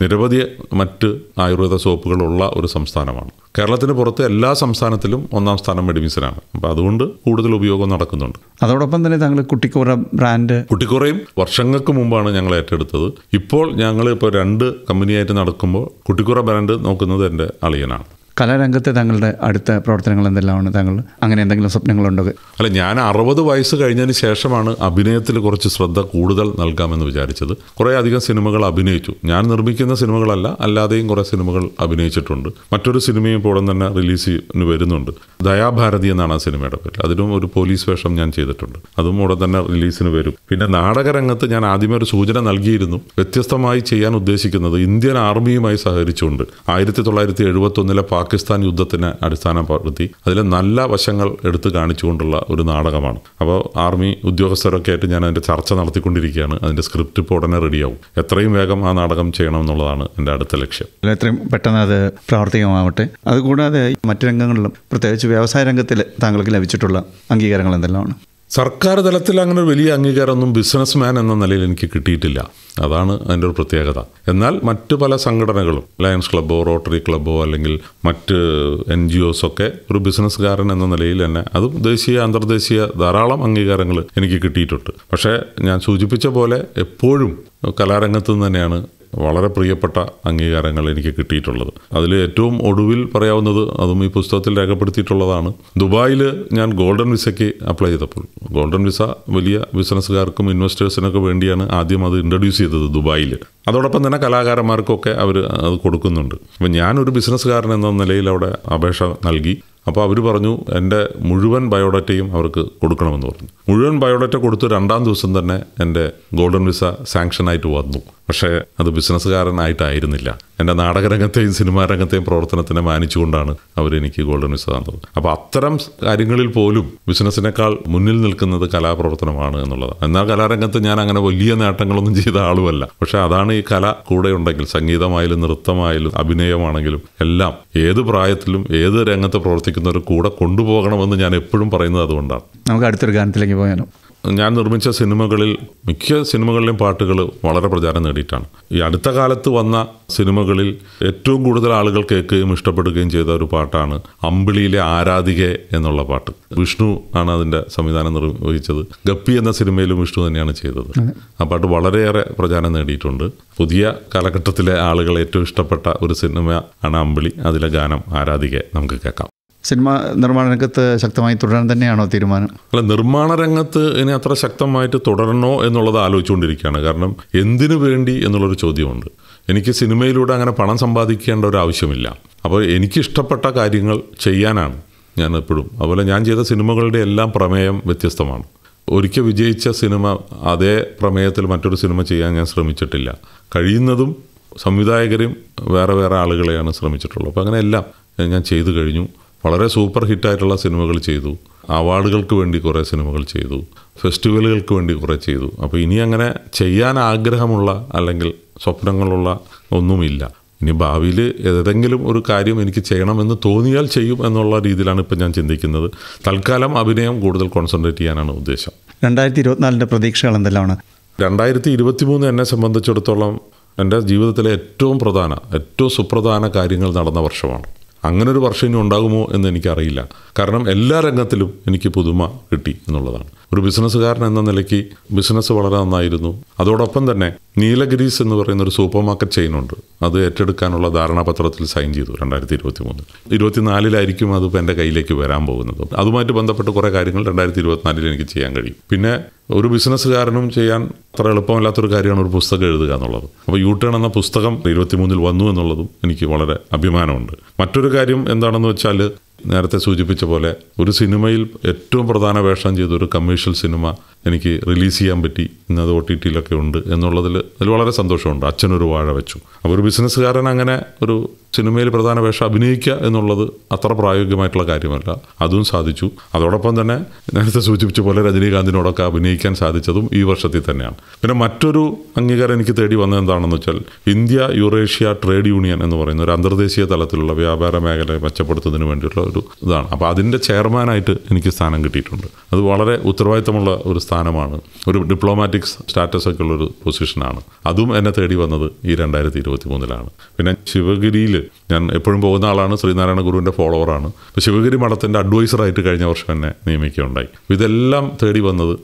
നിരവധി മറ്റ് ആയുർവേദ സോപ്പുകളുള്ള ഒരു സംസ്ഥാനമാണ് കേരളത്തിന് പുറത്ത് എല്ലാ സംസ്ഥാനത്തിലും ഒന്നാം സ്ഥാനം മെഡിമിസിനാണ് അപ്പം അതുകൊണ്ട് കൂടുതൽ ഉപയോഗം നടക്കുന്നുണ്ട് അതോടൊപ്പം തന്നെ താങ്കൾ കുട്ടിക്കോറ ബ്രാൻഡ് കുട്ടിക്കോറയും വർഷങ്ങൾക്ക് മുമ്പാണ് ഞങ്ങൾ ഏറ്റെടുത്തത് ഇപ്പോൾ ഞങ്ങൾ ഇപ്പോൾ രണ്ട് കമ്പനിയായിട്ട് നടക്കുമ്പോൾ കുട്ടിക്കോറ ബ്രാൻഡ് നോക്കുന്നത് എൻ്റെ അളിയനാണ് കലാരംഗത്തെ താങ്കളുടെ അടുത്ത പ്രവർത്തനങ്ങൾ എന്തെല്ലാമാണ് താങ്കൾ അങ്ങനെ എന്തെങ്കിലും സ്വപ്നങ്ങളുണ്ടോ അല്ല ഞാൻ അറുപത് വയസ്സ് കഴിഞ്ഞതിന് ശേഷമാണ് അഭിനയത്തിൽ കുറച്ച് ശ്രദ്ധ കൂടുതൽ നൽകാമെന്ന് വിചാരിച്ചത് കുറേ അധികം സിനിമകൾ അഭിനയിച്ചു ഞാൻ നിർമ്മിക്കുന്ന സിനിമകളല്ല അല്ലാതെയും കുറേ സിനിമകൾ അഭിനയിച്ചിട്ടുണ്ട് മറ്റൊരു സിനിമയും ഇപ്പോൾ ഉടൻ തന്നെ റിലീസ് വരുന്നുണ്ട് ദയാഭാരതി എന്നാണ് ആ സിനിമയുടെ പേര് അതിലും ഒരു പോലീസ് വേഷം ഞാൻ ചെയ്തിട്ടുണ്ട് അതും ഉടൻ തന്നെ റിലീസിന് വരും പിന്നെ നാടകരംഗത്ത് ഞാൻ ആദ്യമേ ഒരു സൂചന നൽകിയിരുന്നു വ്യത്യസ്തമായി ചെയ്യാൻ ഉദ്ദേശിക്കുന്നത് ഇന്ത്യൻ ആർമിയുമായി സഹകരിച്ചുകൊണ്ട് ആയിരത്തി തൊള്ളായിരത്തി എഴുപത്തി ഒന്നിലെ പാകിസ്ഥാൻ യുദ്ധത്തിന് അടിസ്ഥാനപ്പെടുത്തി അതിലെ നല്ല വശങ്ങൾ എടുത്തു കാണിച്ചുകൊണ്ടുള്ള ഒരു നാടകമാണ് അപ്പോൾ ആർമി ഉദ്യോഗസ്ഥരൊക്കെ ആയിട്ട് ഞാൻ അതിൻ്റെ ചർച്ച നടത്തിക്കൊണ്ടിരിക്കുകയാണ് അതിൻ്റെ സ്ക്രിപ്റ്റ് ഇപ്പോൾ ഉടനെ റെഡിയാവും എത്രയും വേഗം ആ നാടകം ചെയ്യണം എന്നുള്ളതാണ് എൻ്റെ അടുത്ത ലക്ഷ്യം എത്രയും പെട്ടെന്ന് അത് പ്രാവർത്തികമാവട്ടെ അതുകൂടാതെ മറ്റു രംഗങ്ങളിലും പ്രത്യേകിച്ച് വ്യവസായ രംഗത്തിൽ താങ്കൾക്ക് ലഭിച്ചിട്ടുള്ള അംഗീകാരങ്ങൾ എന്തെല്ലാമാണ് സർക്കാർ തലത്തിൽ അങ്ങനെ ഒരു വലിയ അംഗീകാരമൊന്നും ബിസിനസ് മാൻ എന്ന നിലയിൽ എനിക്ക് കിട്ടിയിട്ടില്ല അതാണ് അതിൻ്റെ ഒരു പ്രത്യേകത എന്നാൽ മറ്റു പല സംഘടനകളും ലയൺസ് ക്ലബ്ബോ റോട്ടറി ക്ലബ്ബോ അല്ലെങ്കിൽ മറ്റ് എൻ ജി ഒക്കെ ഒരു ബിസിനസ്സുകാരൻ എന്ന നിലയിൽ തന്നെ അതും ദേശീയ അന്തർദേശീയ ധാരാളം അംഗീകാരങ്ങൾ എനിക്ക് കിട്ടിയിട്ടുണ്ട് പക്ഷേ ഞാൻ സൂചിപ്പിച്ച പോലെ എപ്പോഴും കലാരംഗത്ത് തന്നെയാണ് വളരെ പ്രിയപ്പെട്ട അംഗീകാരങ്ങൾ എനിക്ക് കിട്ടിയിട്ടുള്ളത് അതിൽ ഏറ്റവും ഒടുവിൽ പറയാവുന്നത് അതും ഈ പുസ്തകത്തിൽ രേഖപ്പെടുത്തിയിട്ടുള്ളതാണ് ദുബായിൽ ഞാൻ ഗോൾഡൻ വിസയ്ക്ക് അപ്ലൈ ചെയ്തപ്പോൾ ഗോൾഡൻ വിസ വലിയ ബിസിനസ്സുകാർക്കും ഇൻവെസ്റ്റേഴ്സിനൊക്കെ വേണ്ടിയാണ് ആദ്യം അത് ഇൻട്രൊഡ്യൂസ് ചെയ്തത് ദുബായിൽ അതോടൊപ്പം തന്നെ കലാകാരന്മാർക്കൊക്കെ അവർ അത് കൊടുക്കുന്നുണ്ട് അപ്പം ഞാനൊരു ബിസിനസ്സുകാരൻ എന്ന നിലയിൽ അവിടെ അപേക്ഷ നൽകി അപ്പോൾ അവർ പറഞ്ഞു എൻ്റെ മുഴുവൻ ബയോഡാറ്റയും അവർക്ക് കൊടുക്കണമെന്ന് പറഞ്ഞു മുഴുവൻ ബയോഡേറ്റ കൊടുത്ത് രണ്ടാം ദിവസം തന്നെ എൻ്റെ ഗോൾഡൻ വിസ ആയിട്ട് വന്നു പക്ഷേ അത് ബിസിനസ്സുകാരനായിട്ടായിരുന്നില്ല എൻ്റെ നാടകരംഗത്തെയും സിനിമാ രംഗത്തെയും പ്രവർത്തനത്തിനെ മാനിച്ചുകൊണ്ടാണ് അവരെനിക്ക് ഗോൾഡൻ വിസ തന്നത് അപ്പോൾ അത്തരം കാര്യങ്ങളിൽ പോലും ബിസിനസ്സിനേക്കാൾ മുന്നിൽ നിൽക്കുന്നത് കലാപ്രവർത്തനമാണ് എന്നുള്ളത് എന്നാൽ കലാരംഗത്ത് ഞാൻ അങ്ങനെ വലിയ നേട്ടങ്ങളൊന്നും ചെയ്ത ആളുമല്ല പക്ഷേ അതാണ് ഈ കല കൂടെ ഉണ്ടെങ്കിൽ സംഗീതമായാലും നൃത്തമായാലും അഭിനയമാണെങ്കിലും എല്ലാം ഏത് പ്രായത്തിലും ഏത് രംഗത്ത് പ്രവർത്തിക്കുന്നവർ കൂടെ കൊണ്ടുപോകണമെന്ന് ഞാൻ എപ്പോഴും പറയുന്നത് അതുകൊണ്ടാണ് നമുക്ക് അടുത്തൊരു ഗാനത്തിലേക്ക് മുന്നോട്ടേക്ക് പോയാലോ ഞാൻ നിർമ്മിച്ച സിനിമകളിൽ മിക്ക സിനിമകളിലെയും പാട്ടുകൾ വളരെ പ്രചാരം നേടിയിട്ടാണ് ഈ അടുത്ത കാലത്ത് വന്ന സിനിമകളിൽ ഏറ്റവും കൂടുതൽ ആളുകൾ കേൾക്കുകയും ഇഷ്ടപ്പെടുകയും ചെയ്ത ഒരു പാട്ടാണ് അമ്പിളിയിലെ ആരാധികെ എന്നുള്ള പാട്ട് വിഷ്ണു ആണ് അതിൻ്റെ സംവിധാനം നിർവഹിച്ചത് ഗപ്പി എന്ന സിനിമയിലും വിഷ്ണു തന്നെയാണ് ചെയ്തത് ആ പാട്ട് വളരെയേറെ പ്രചാരം നേടിയിട്ടുണ്ട് പുതിയ കാലഘട്ടത്തിലെ ആളുകൾ ഏറ്റവും ഇഷ്ടപ്പെട്ട ഒരു സിനിമ ആണ് അമ്പിളി അതിലെ ഗാനം ആരാധികെ നമുക്ക് കേൾക്കാം സിനിമ നിർമ്മാണ രംഗത്ത് ശക്തമായി തുടരാൻ തന്നെയാണോ തീരുമാനം അല്ല നിർമ്മാണ രംഗത്ത് ഇനി അത്ര ശക്തമായിട്ട് തുടരണോ എന്നുള്ളത് ആലോചിച്ചുകൊണ്ടിരിക്കുകയാണ് കാരണം എന്തിനു വേണ്ടി എന്നുള്ളൊരു ചോദ്യമുണ്ട് എനിക്ക് സിനിമയിലൂടെ അങ്ങനെ പണം സമ്പാദിക്കേണ്ട ഒരു ആവശ്യമില്ല അപ്പോൾ എനിക്കിഷ്ടപ്പെട്ട കാര്യങ്ങൾ ചെയ്യാനാണ് ഞാൻ എപ്പോഴും അതുപോലെ ഞാൻ ചെയ്ത സിനിമകളുടെ എല്ലാം പ്രമേയം വ്യത്യസ്തമാണ് ഒരിക്കൽ വിജയിച്ച സിനിമ അതേ പ്രമേയത്തിൽ മറ്റൊരു സിനിമ ചെയ്യാൻ ഞാൻ ശ്രമിച്ചിട്ടില്ല കഴിയുന്നതും സംവിധായകരും വേറെ വേറെ ആളുകളെയാണ് ശ്രമിച്ചിട്ടുള്ളത് അപ്പോൾ അങ്ങനെ എല്ലാം ഞാൻ ചെയ്തു കഴിഞ്ഞു വളരെ സൂപ്പർ ഹിറ്റായിട്ടുള്ള സിനിമകൾ ചെയ്തു അവാർഡുകൾക്ക് വേണ്ടി കുറേ സിനിമകൾ ചെയ്തു ഫെസ്റ്റിവലുകൾക്ക് വേണ്ടി കുറേ ചെയ്തു അപ്പോൾ ഇനി അങ്ങനെ ചെയ്യാൻ ആഗ്രഹമുള്ള അല്ലെങ്കിൽ സ്വപ്നങ്ങളുള്ള ഒന്നുമില്ല ഇനി ഭാവിയിൽ ഏതെങ്കിലും ഒരു കാര്യം എനിക്ക് ചെയ്യണമെന്ന് തോന്നിയാൽ ചെയ്യും എന്നുള്ള രീതിയിലാണ് ഇപ്പം ഞാൻ ചിന്തിക്കുന്നത് തൽക്കാലം അഭിനയം കൂടുതൽ കോൺസെൻട്രേറ്റ് ചെയ്യാനാണ് ഉദ്ദേശം രണ്ടായിരത്തി ഇരുപത്തിനാലിൻ്റെ പ്രതീക്ഷകൾ എന്തെല്ലാമാണ് രണ്ടായിരത്തി ഇരുപത്തി മൂന്ന് എന്നെ സംബന്ധിച്ചിടത്തോളം എൻ്റെ ജീവിതത്തിലെ ഏറ്റവും പ്രധാന ഏറ്റവും സുപ്രധാന കാര്യങ്ങൾ നടന്ന വർഷമാണ് അങ്ങനൊരു വർഷം ഇനി ഉണ്ടാകുമോ എന്ന് എനിക്കറിയില്ല കാരണം എല്ലാ രംഗത്തിലും എനിക്ക് പുതുമ കിട്ടി എന്നുള്ളതാണ് ഒരു ബിസിനസ്സുകാരൻ എന്ന നിലയ്ക്ക് ബിസിനസ് വളരെ നന്നായിരുന്നു അതോടൊപ്പം തന്നെ നീലഗിരീസ് എന്ന് പറയുന്ന ഒരു സൂപ്പർ മാർക്കറ്റ് ചെയിനുണ്ട് അത് ഏറ്റെടുക്കാനുള്ള ധാരണാപത്രത്തിൽ സൈൻ ചെയ്തു രണ്ടായിരത്തി ഇരുപത്തി മൂന്ന് ഇരുപത്തിനാലിലായിരിക്കും അത് എൻ്റെ കയ്യിലേക്ക് വരാൻ പോകുന്നത് അതുമായിട്ട് ബന്ധപ്പെട്ട് കുറേ കാര്യങ്ങൾ രണ്ടായിരത്തി ഇരുപത്തിനാലിൽ എനിക്ക് ചെയ്യാൻ കഴിയും പിന്നെ ഒരു ബിസിനസ്സുകാരനും ചെയ്യാൻ അത്ര എളുപ്പമില്ലാത്തൊരു കാര്യമാണ് ഒരു പുസ്തകം എഴുതുക എന്നുള്ളത് അപ്പോൾ ടേൺ എന്ന പുസ്തകം ഇരുപത്തിമൂന്നിൽ വന്നു എന്നുള്ളതും എനിക്ക് വളരെ അഭിമാനമുണ്ട് മറ്റൊരു കാര്യം എന്താണെന്ന് വെച്ചാൽ നേരത്തെ സൂചിപ്പിച്ച പോലെ ഒരു സിനിമയിൽ ഏറ്റവും പ്രധാന വേഷം ചെയ്ത ഒരു കമേഴ്ഷ്യൽ സിനിമ എനിക്ക് റിലീസ് ചെയ്യാൻ പറ്റി ഇന്നത് ഒ ടി ടിയിലൊക്കെ ഉണ്ട് എന്നുള്ളതിൽ അതിൽ വളരെ സന്തോഷമുണ്ട് അച്ഛനൊരു വാഴ വെച്ചു അപ്പോൾ ഒരു ബിസിനസ്സുകാരൻ അങ്ങനെ ഒരു സിനിമയിൽ പ്രധാന വേഷം അഭിനയിക്കുക എന്നുള്ളത് അത്ര പ്രായോഗികമായിട്ടുള്ള കാര്യമല്ല അതും സാധിച്ചു അതോടൊപ്പം തന്നെ നേരത്തെ സൂചിപ്പിച്ച പോലെ രജനീകാന്തിനോടൊക്കെ അഭിനയിക്കാൻ സാധിച്ചതും ഈ വർഷത്തിൽ തന്നെയാണ് പിന്നെ മറ്റൊരു അംഗീകാരം എനിക്ക് തേടി വന്നത് എന്താണെന്ന് വെച്ചാൽ ഇന്ത്യ യൂറേഷ്യ ട്രേഡ് യൂണിയൻ എന്ന് പറയുന്ന ഒരു അന്തർദേശീയ തലത്തിലുള്ള വ്യാപാര മേഖലയെ മെച്ചപ്പെടുത്തുന്നതിന് വേണ്ടിയിട്ടുള്ള ഒരു ഇതാണ് അപ്പോൾ അതിൻ്റെ ചെയർമാനായിട്ട് എനിക്ക് സ്ഥാനം കിട്ടിയിട്ടുണ്ട് അത് വളരെ ഉത്തരവാദിത്തമുള്ള ഒരു സ്ഥാനമാണ് ഒരു ഡിപ്ലോമാറ്റിക് സ്റ്റാറ്റസ് ഒക്കെ ഉള്ളൊരു പൊസിഷനാണ് അതും എന്നെ തേടി വന്നത് ഈ രണ്ടായിരത്തി ഇരുപത്തി മൂന്നിലാണ് പിന്നെ ശിവഗിരിയിൽ ഞാൻ എപ്പോഴും പോകുന്ന ആളാണ് ശ്രീനാരായണ ഗുരുവിൻ്റെ ഫോളോവറാണ് ശിവഗിരി മഠത്തിൻ്റെ അഡ്വൈസറായിട്ട് കഴിഞ്ഞ വർഷം എന്നെ നിയമിക്കുകയുണ്ടായി ഇതെല്ലാം തേടി വന്നത്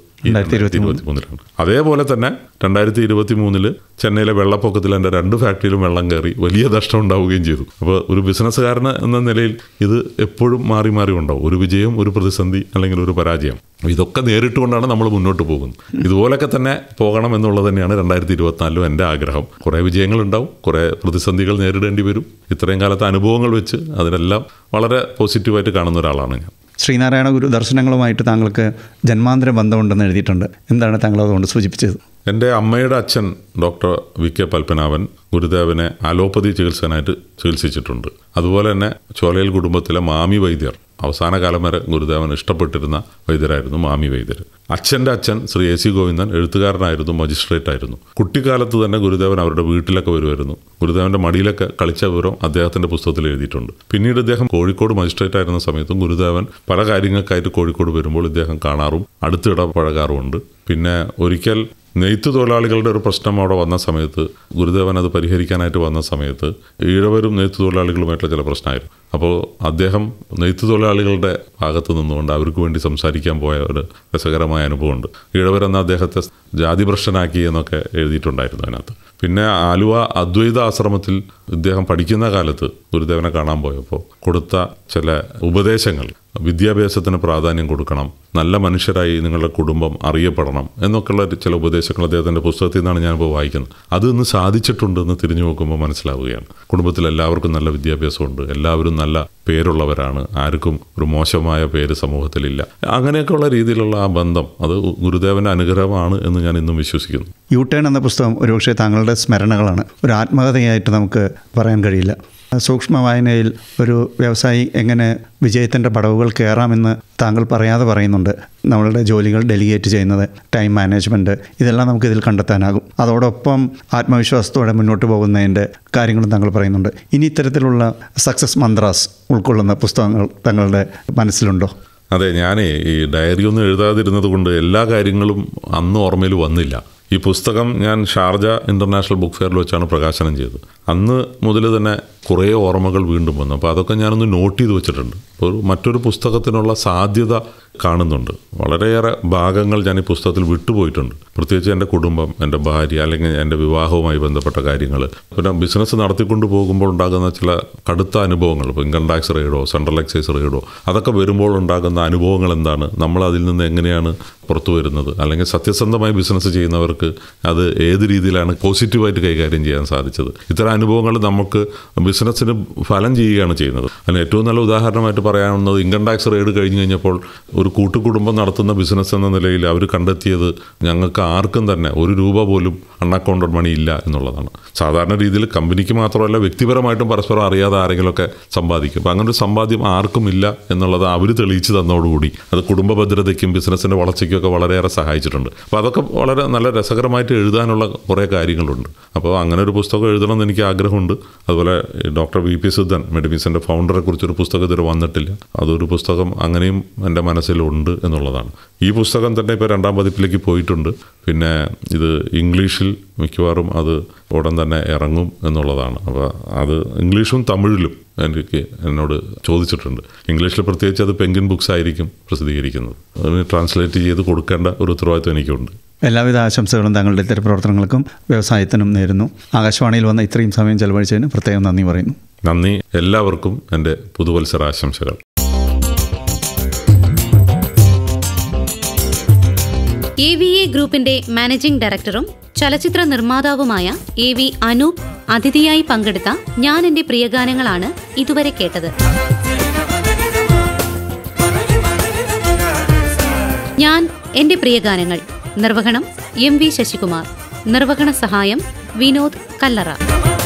അതേപോലെ തന്നെ രണ്ടായിരത്തി ഇരുപത്തി മൂന്നില് ചെന്നൈയിലെ വെള്ളപ്പൊക്കത്തിൽ എൻ്റെ രണ്ട് ഫാക്ടറിയിലും വെള്ളം കയറി വലിയ നഷ്ടം ഉണ്ടാവുകയും ചെയ്തു അപ്പോൾ ഒരു ബിസിനസ്സുകാരൻ എന്ന നിലയിൽ ഇത് എപ്പോഴും മാറി മാറി ഉണ്ടാവും ഒരു വിജയം ഒരു പ്രതിസന്ധി അല്ലെങ്കിൽ ഒരു പരാജയം ഇതൊക്കെ നേരിട്ടുകൊണ്ടാണ് നമ്മൾ മുന്നോട്ട് പോകുന്നത് ഇതുപോലൊക്കെ തന്നെ പോകണം എന്നുള്ളത് തന്നെയാണ് രണ്ടായിരത്തി ഇരുപത്തിനാലിലും എൻ്റെ ആഗ്രഹം കുറേ വിജയങ്ങൾ ഉണ്ടാവും കുറേ പ്രതിസന്ധികൾ നേരിടേണ്ടി വരും ഇത്രയും കാലത്തെ അനുഭവങ്ങൾ വെച്ച് അതിനെല്ലാം വളരെ പോസിറ്റീവായിട്ട് കാണുന്ന ഒരാളാണ് ഞാൻ ശ്രീനാരായണ ഗുരു ദർശനങ്ങളുമായിട്ട് താങ്കൾക്ക് ജന്മാന്തര ബന്ധമുണ്ടെന്ന് എഴുതിയിട്ടുണ്ട് എന്താണ് താങ്കൾ അതുകൊണ്ട് സൂചിപ്പിച്ചത് എൻ്റെ അമ്മയുടെ അച്ഛൻ ഡോക്ടർ വി കെ പത്മനാഭൻ ഗുരുദേവനെ അലോപ്പതി ചികിത്സനായിട്ട് ചികിത്സിച്ചിട്ടുണ്ട് അതുപോലെ തന്നെ ചോലയിൽ കുടുംബത്തിലെ മാമി വൈദ്യർ അവസാന കാലം വരെ ഗുരുദേവൻ ഇഷ്ടപ്പെട്ടിരുന്ന വൈദ്യരായിരുന്നു മാമി വൈദ്യർ അച്ഛൻ്റെ അച്ഛൻ ശ്രീ എ സി ഗോവിന്ദൻ എഴുത്തുകാരനായിരുന്നു മജിസ്ട്രേറ്റ് ആയിരുന്നു കുട്ടിക്കാലത്ത് തന്നെ ഗുരുദേവൻ അവരുടെ വീട്ടിലൊക്കെ വരുമായിരുന്നു ഗുരുദേവൻ്റെ മടിയിലൊക്കെ കളിച്ച വിവരം അദ്ദേഹത്തിന്റെ പുസ്തകത്തിൽ എഴുതിയിട്ടുണ്ട് പിന്നീട് ഇദ്ദേഹം കോഴിക്കോട് മജിസ്ട്രേറ്റ് ആയിരുന്ന സമയത്തും ഗുരുദേവൻ പല കാര്യങ്ങൾക്കായിട്ട് കോഴിക്കോട് വരുമ്പോൾ ഇദ്ദേഹം കാണാറും അടുത്തിടപഴകാറുമുണ്ട് പിന്നെ ഒരിക്കൽ നെയ്ത്ത് തൊഴിലാളികളുടെ ഒരു പ്രശ്നം അവിടെ വന്ന സമയത്ത് ഗുരുദേവൻ അത് പരിഹരിക്കാനായിട്ട് വന്ന സമയത്ത് ഈഴവരും നെയ്ത്ത് തൊഴിലാളികളുമായിട്ടുള്ള ചില പ്രശ്നമായിരുന്നു അപ്പോൾ അദ്ദേഹം നെയ്ത്ത് തൊഴിലാളികളുടെ ഭാഗത്ത് നിന്നുകൊണ്ട് അവർക്ക് വേണ്ടി സംസാരിക്കാൻ പോയ ഒരു രസകരമായ അനുഭവമുണ്ട് ഈഴവരെന്ന അദ്ദേഹത്തെ ജാതിഭ്രഷ്ടനാക്കി എന്നൊക്കെ എഴുതിയിട്ടുണ്ടായിരുന്നു അതിനകത്ത് പിന്നെ ആലുവ അദ്വൈത ആശ്രമത്തിൽ ഇദ്ദേഹം പഠിക്കുന്ന കാലത്ത് ഗുരുദേവനെ കാണാൻ പോയപ്പോൾ കൊടുത്ത ചില ഉപദേശങ്ങൾ വിദ്യാഭ്യാസത്തിന് പ്രാധാന്യം കൊടുക്കണം നല്ല മനുഷ്യരായി നിങ്ങളുടെ കുടുംബം അറിയപ്പെടണം എന്നൊക്കെയുള്ള ചില ഉപദേശങ്ങൾ അദ്ദേഹത്തിൻ്റെ പുസ്തകത്തിൽ നിന്നാണ് ഞാനിപ്പോൾ വായിക്കുന്നത് അത് ഇന്ന് സാധിച്ചിട്ടുണ്ടെന്ന് തിരിഞ്ഞു നോക്കുമ്പോൾ മനസ്സിലാവുകയാണ് കുടുംബത്തിൽ എല്ലാവർക്കും നല്ല വിദ്യാഭ്യാസമുണ്ട് എല്ലാവരും നല്ല പേരുള്ളവരാണ് ആർക്കും ഒരു മോശമായ പേര് സമൂഹത്തിലില്ല അങ്ങനെയൊക്കെയുള്ള രീതിയിലുള്ള ആ ബന്ധം അത് ഗുരുദേവൻ്റെ അനുഗ്രഹമാണ് എന്ന് ഞാൻ ഇന്നും വിശ്വസിക്കുന്നു യു ടേൺ എന്ന പുസ്തകം ഒരുപക്ഷെ താങ്കളുടെ സ്മരണകളാണ് ഒരു ആത്മകഥയായിട്ട് നമുക്ക് പറയാൻ കഴിയില്ല സൂക്ഷ്മ വായനയിൽ ഒരു വ്യവസായി എങ്ങനെ വിജയത്തിൻ്റെ പടവുകൾ കയറാമെന്ന് താങ്കൾ പറയാതെ പറയുന്നുണ്ട് നമ്മളുടെ ജോലികൾ ഡെലിഗേറ്റ് ചെയ്യുന്നത് ടൈം മാനേജ്മെൻറ്റ് ഇതെല്ലാം നമുക്ക് ഇതിൽ കണ്ടെത്താനാകും അതോടൊപ്പം ആത്മവിശ്വാസത്തോടെ മുന്നോട്ട് പോകുന്നതിൻ്റെ കാര്യങ്ങളും താങ്കൾ പറയുന്നുണ്ട് ഇനി ഇത്തരത്തിലുള്ള സക്സസ് മന്ത്രാസ് ഉൾക്കൊള്ളുന്ന പുസ്തകങ്ങൾ തങ്ങളുടെ മനസ്സിലുണ്ടോ അതെ ഞാനേ ഈ ഡയറി ഒന്നും എഴുതാതിരുന്നത് കൊണ്ട് എല്ലാ കാര്യങ്ങളും അന്ന് ഓർമ്മയിൽ വന്നില്ല ഈ പുസ്തകം ഞാൻ ഷാർജ ഇൻ്റർനാഷണൽ ബുക്ക് ഫെയറിൽ വെച്ചാണ് പ്രകാശനം ചെയ്തത് അന്ന് മുതൽ തന്നെ കുറേ ഓർമ്മകൾ വീണ്ടും വന്നു അപ്പോൾ അതൊക്കെ ഞാനൊന്ന് നോട്ട് ചെയ്ത് വെച്ചിട്ടുണ്ട് ഒരു മറ്റൊരു പുസ്തകത്തിനുള്ള സാധ്യത കാണുന്നുണ്ട് വളരെയേറെ ഭാഗങ്ങൾ ഞാൻ ഈ പുസ്തകത്തിൽ വിട്ടുപോയിട്ടുണ്ട് പ്രത്യേകിച്ച് എൻ്റെ കുടുംബം എൻ്റെ ഭാര്യ അല്ലെങ്കിൽ എൻ്റെ വിവാഹവുമായി ബന്ധപ്പെട്ട കാര്യങ്ങൾ പിന്നെ ബിസിനസ് നടത്തിക്കൊണ്ട് പോകുമ്പോൾ ഉണ്ടാകുന്ന ചില കടുത്ത അനുഭവങ്ങൾ ഇപ്പോൾ ഇൻകം ടാക്സ് റെയ്ഡോ സെൻട്രൽ എക്സൈസ് റെയ്ഡോ അതൊക്കെ വരുമ്പോൾ ഉണ്ടാകുന്ന അനുഭവങ്ങൾ എന്താണ് നമ്മൾ അതിൽ നിന്ന് എങ്ങനെയാണ് പുറത്തു വരുന്നത് അല്ലെങ്കിൽ സത്യസന്ധമായി ബിസിനസ് ചെയ്യുന്നവർക്ക് അത് ഏത് രീതിയിലാണ് പോസിറ്റീവായിട്ട് കൈകാര്യം ചെയ്യാൻ സാധിച്ചത് ഇത്തരം അനുഭവങ്ങൾ നമുക്ക് ബിസിനസ്സിന് ഫലം ചെയ്യുകയാണ് ചെയ്യുന്നത് അതിന് ഏറ്റവും നല്ല ഉദാഹരണമായിട്ട് പറയാവുന്നത് ഇൻകം ടാക്സ് റെയ്ഡ് കഴിഞ്ഞ് കഴിഞ്ഞപ്പോൾ ഒരു കൂട്ടുകുടുംബം നടത്തുന്ന ബിസിനസ് എന്ന നിലയിൽ അവർ കണ്ടെത്തിയത് ഞങ്ങൾക്ക് ആർക്കും തന്നെ ഒരു രൂപ പോലും അൺഅക്കൗണ്ടഡ് മണി ഇല്ല എന്നുള്ളതാണ് സാധാരണ രീതിയിൽ കമ്പനിക്ക് മാത്രമല്ല വ്യക്തിപരമായിട്ടും പരസ്പരം അറിയാതെ ആരെങ്കിലുമൊക്കെ സമ്പാദിക്കും അപ്പം അങ്ങനൊരു സമ്പാദ്യം ആർക്കും ഇല്ല എന്നുള്ളത് അവർ തെളിയിച്ചു തന്നതോടുകൂടി അത് കുടുംബ ഭദ്രതയ്ക്കും ബിസിനസ്സിൻ്റെ വളർച്ചയ്ക്കൊക്കെ വളരെയേറെ സഹായിച്ചിട്ടുണ്ട് അപ്പോൾ അതൊക്കെ വളരെ നല്ല രസകരമായിട്ട് എഴുതാനുള്ള കുറേ കാര്യങ്ങളുണ്ട് അപ്പോൾ അങ്ങനെ ഒരു പുസ്തകം എഴുതണമെന്ന് എനിക്ക് ആഗ്രഹമുണ്ട് അതുപോലെ ഡോക്ടർ വി പി സിദ്ധൻ മെഡിമിസിൻ്റെ ഫൗണ്ടറെ കുറിച്ചൊരു പുസ്തകം ഇതുവരെ വന്നിട്ടില്ല അതൊരു പുസ്തകം അങ്ങനെയും എൻ്റെ മനസ്സിലുണ്ട് എന്നുള്ളതാണ് ഈ പുസ്തകം തന്നെ ഇപ്പോൾ രണ്ടാം പതിപ്പിലേക്ക് പോയിട്ടുണ്ട് പിന്നെ ഇത് ഇംഗ്ലീഷിൽ മിക്കവാറും അത് ഉടൻ തന്നെ ഇറങ്ങും എന്നുള്ളതാണ് അപ്പോൾ അത് ഇംഗ്ലീഷും തമിഴിലും എനിക്ക് എന്നോട് ചോദിച്ചിട്ടുണ്ട് ഇംഗ്ലീഷിൽ പ്രത്യേകിച്ച് അത് പെങ്കിൻ ബുക്സ് ആയിരിക്കും പ്രസിദ്ധീകരിക്കുന്നത് അതിന് ട്രാൻസ്ലേറ്റ് ചെയ്ത് കൊടുക്കേണ്ട ഒരു ഉത്തരവാദിത്വം എനിക്കുണ്ട് എല്ലാവിധ ആശംസകളും താങ്കളുടെ ഇത്തരം പ്രവർത്തനങ്ങൾക്കും വ്യവസായത്തിനും നേരുന്നു ആകാശവാണിയിൽ വന്ന ഇത്രയും സമയം ചെലവഴിച്ചതിന് പ്രത്യേകം നന്ദി പറയുന്നു നന്ദി എല്ലാവർക്കും എൻ്റെ പുതുവത്സര ആശംസകൾ എ വി എ ഗ്രൂപ്പിന്റെ മാനേജിംഗ് ഡയറക്ടറും ചലച്ചിത്ര നിർമ്മാതാവുമായ എ വി അനൂപ് അതിഥിയായി പങ്കെടുത്ത ഞാൻ എന്റെ പ്രിയഗാനങ്ങളാണ് ഇതുവരെ കേട്ടത് ഞാൻ എന്റെ പ്രിയഗാനങ്ങൾ നിർവഹണം എം വി ശശികുമാർ നിർവഹണ സഹായം വിനോദ് കല്ലറ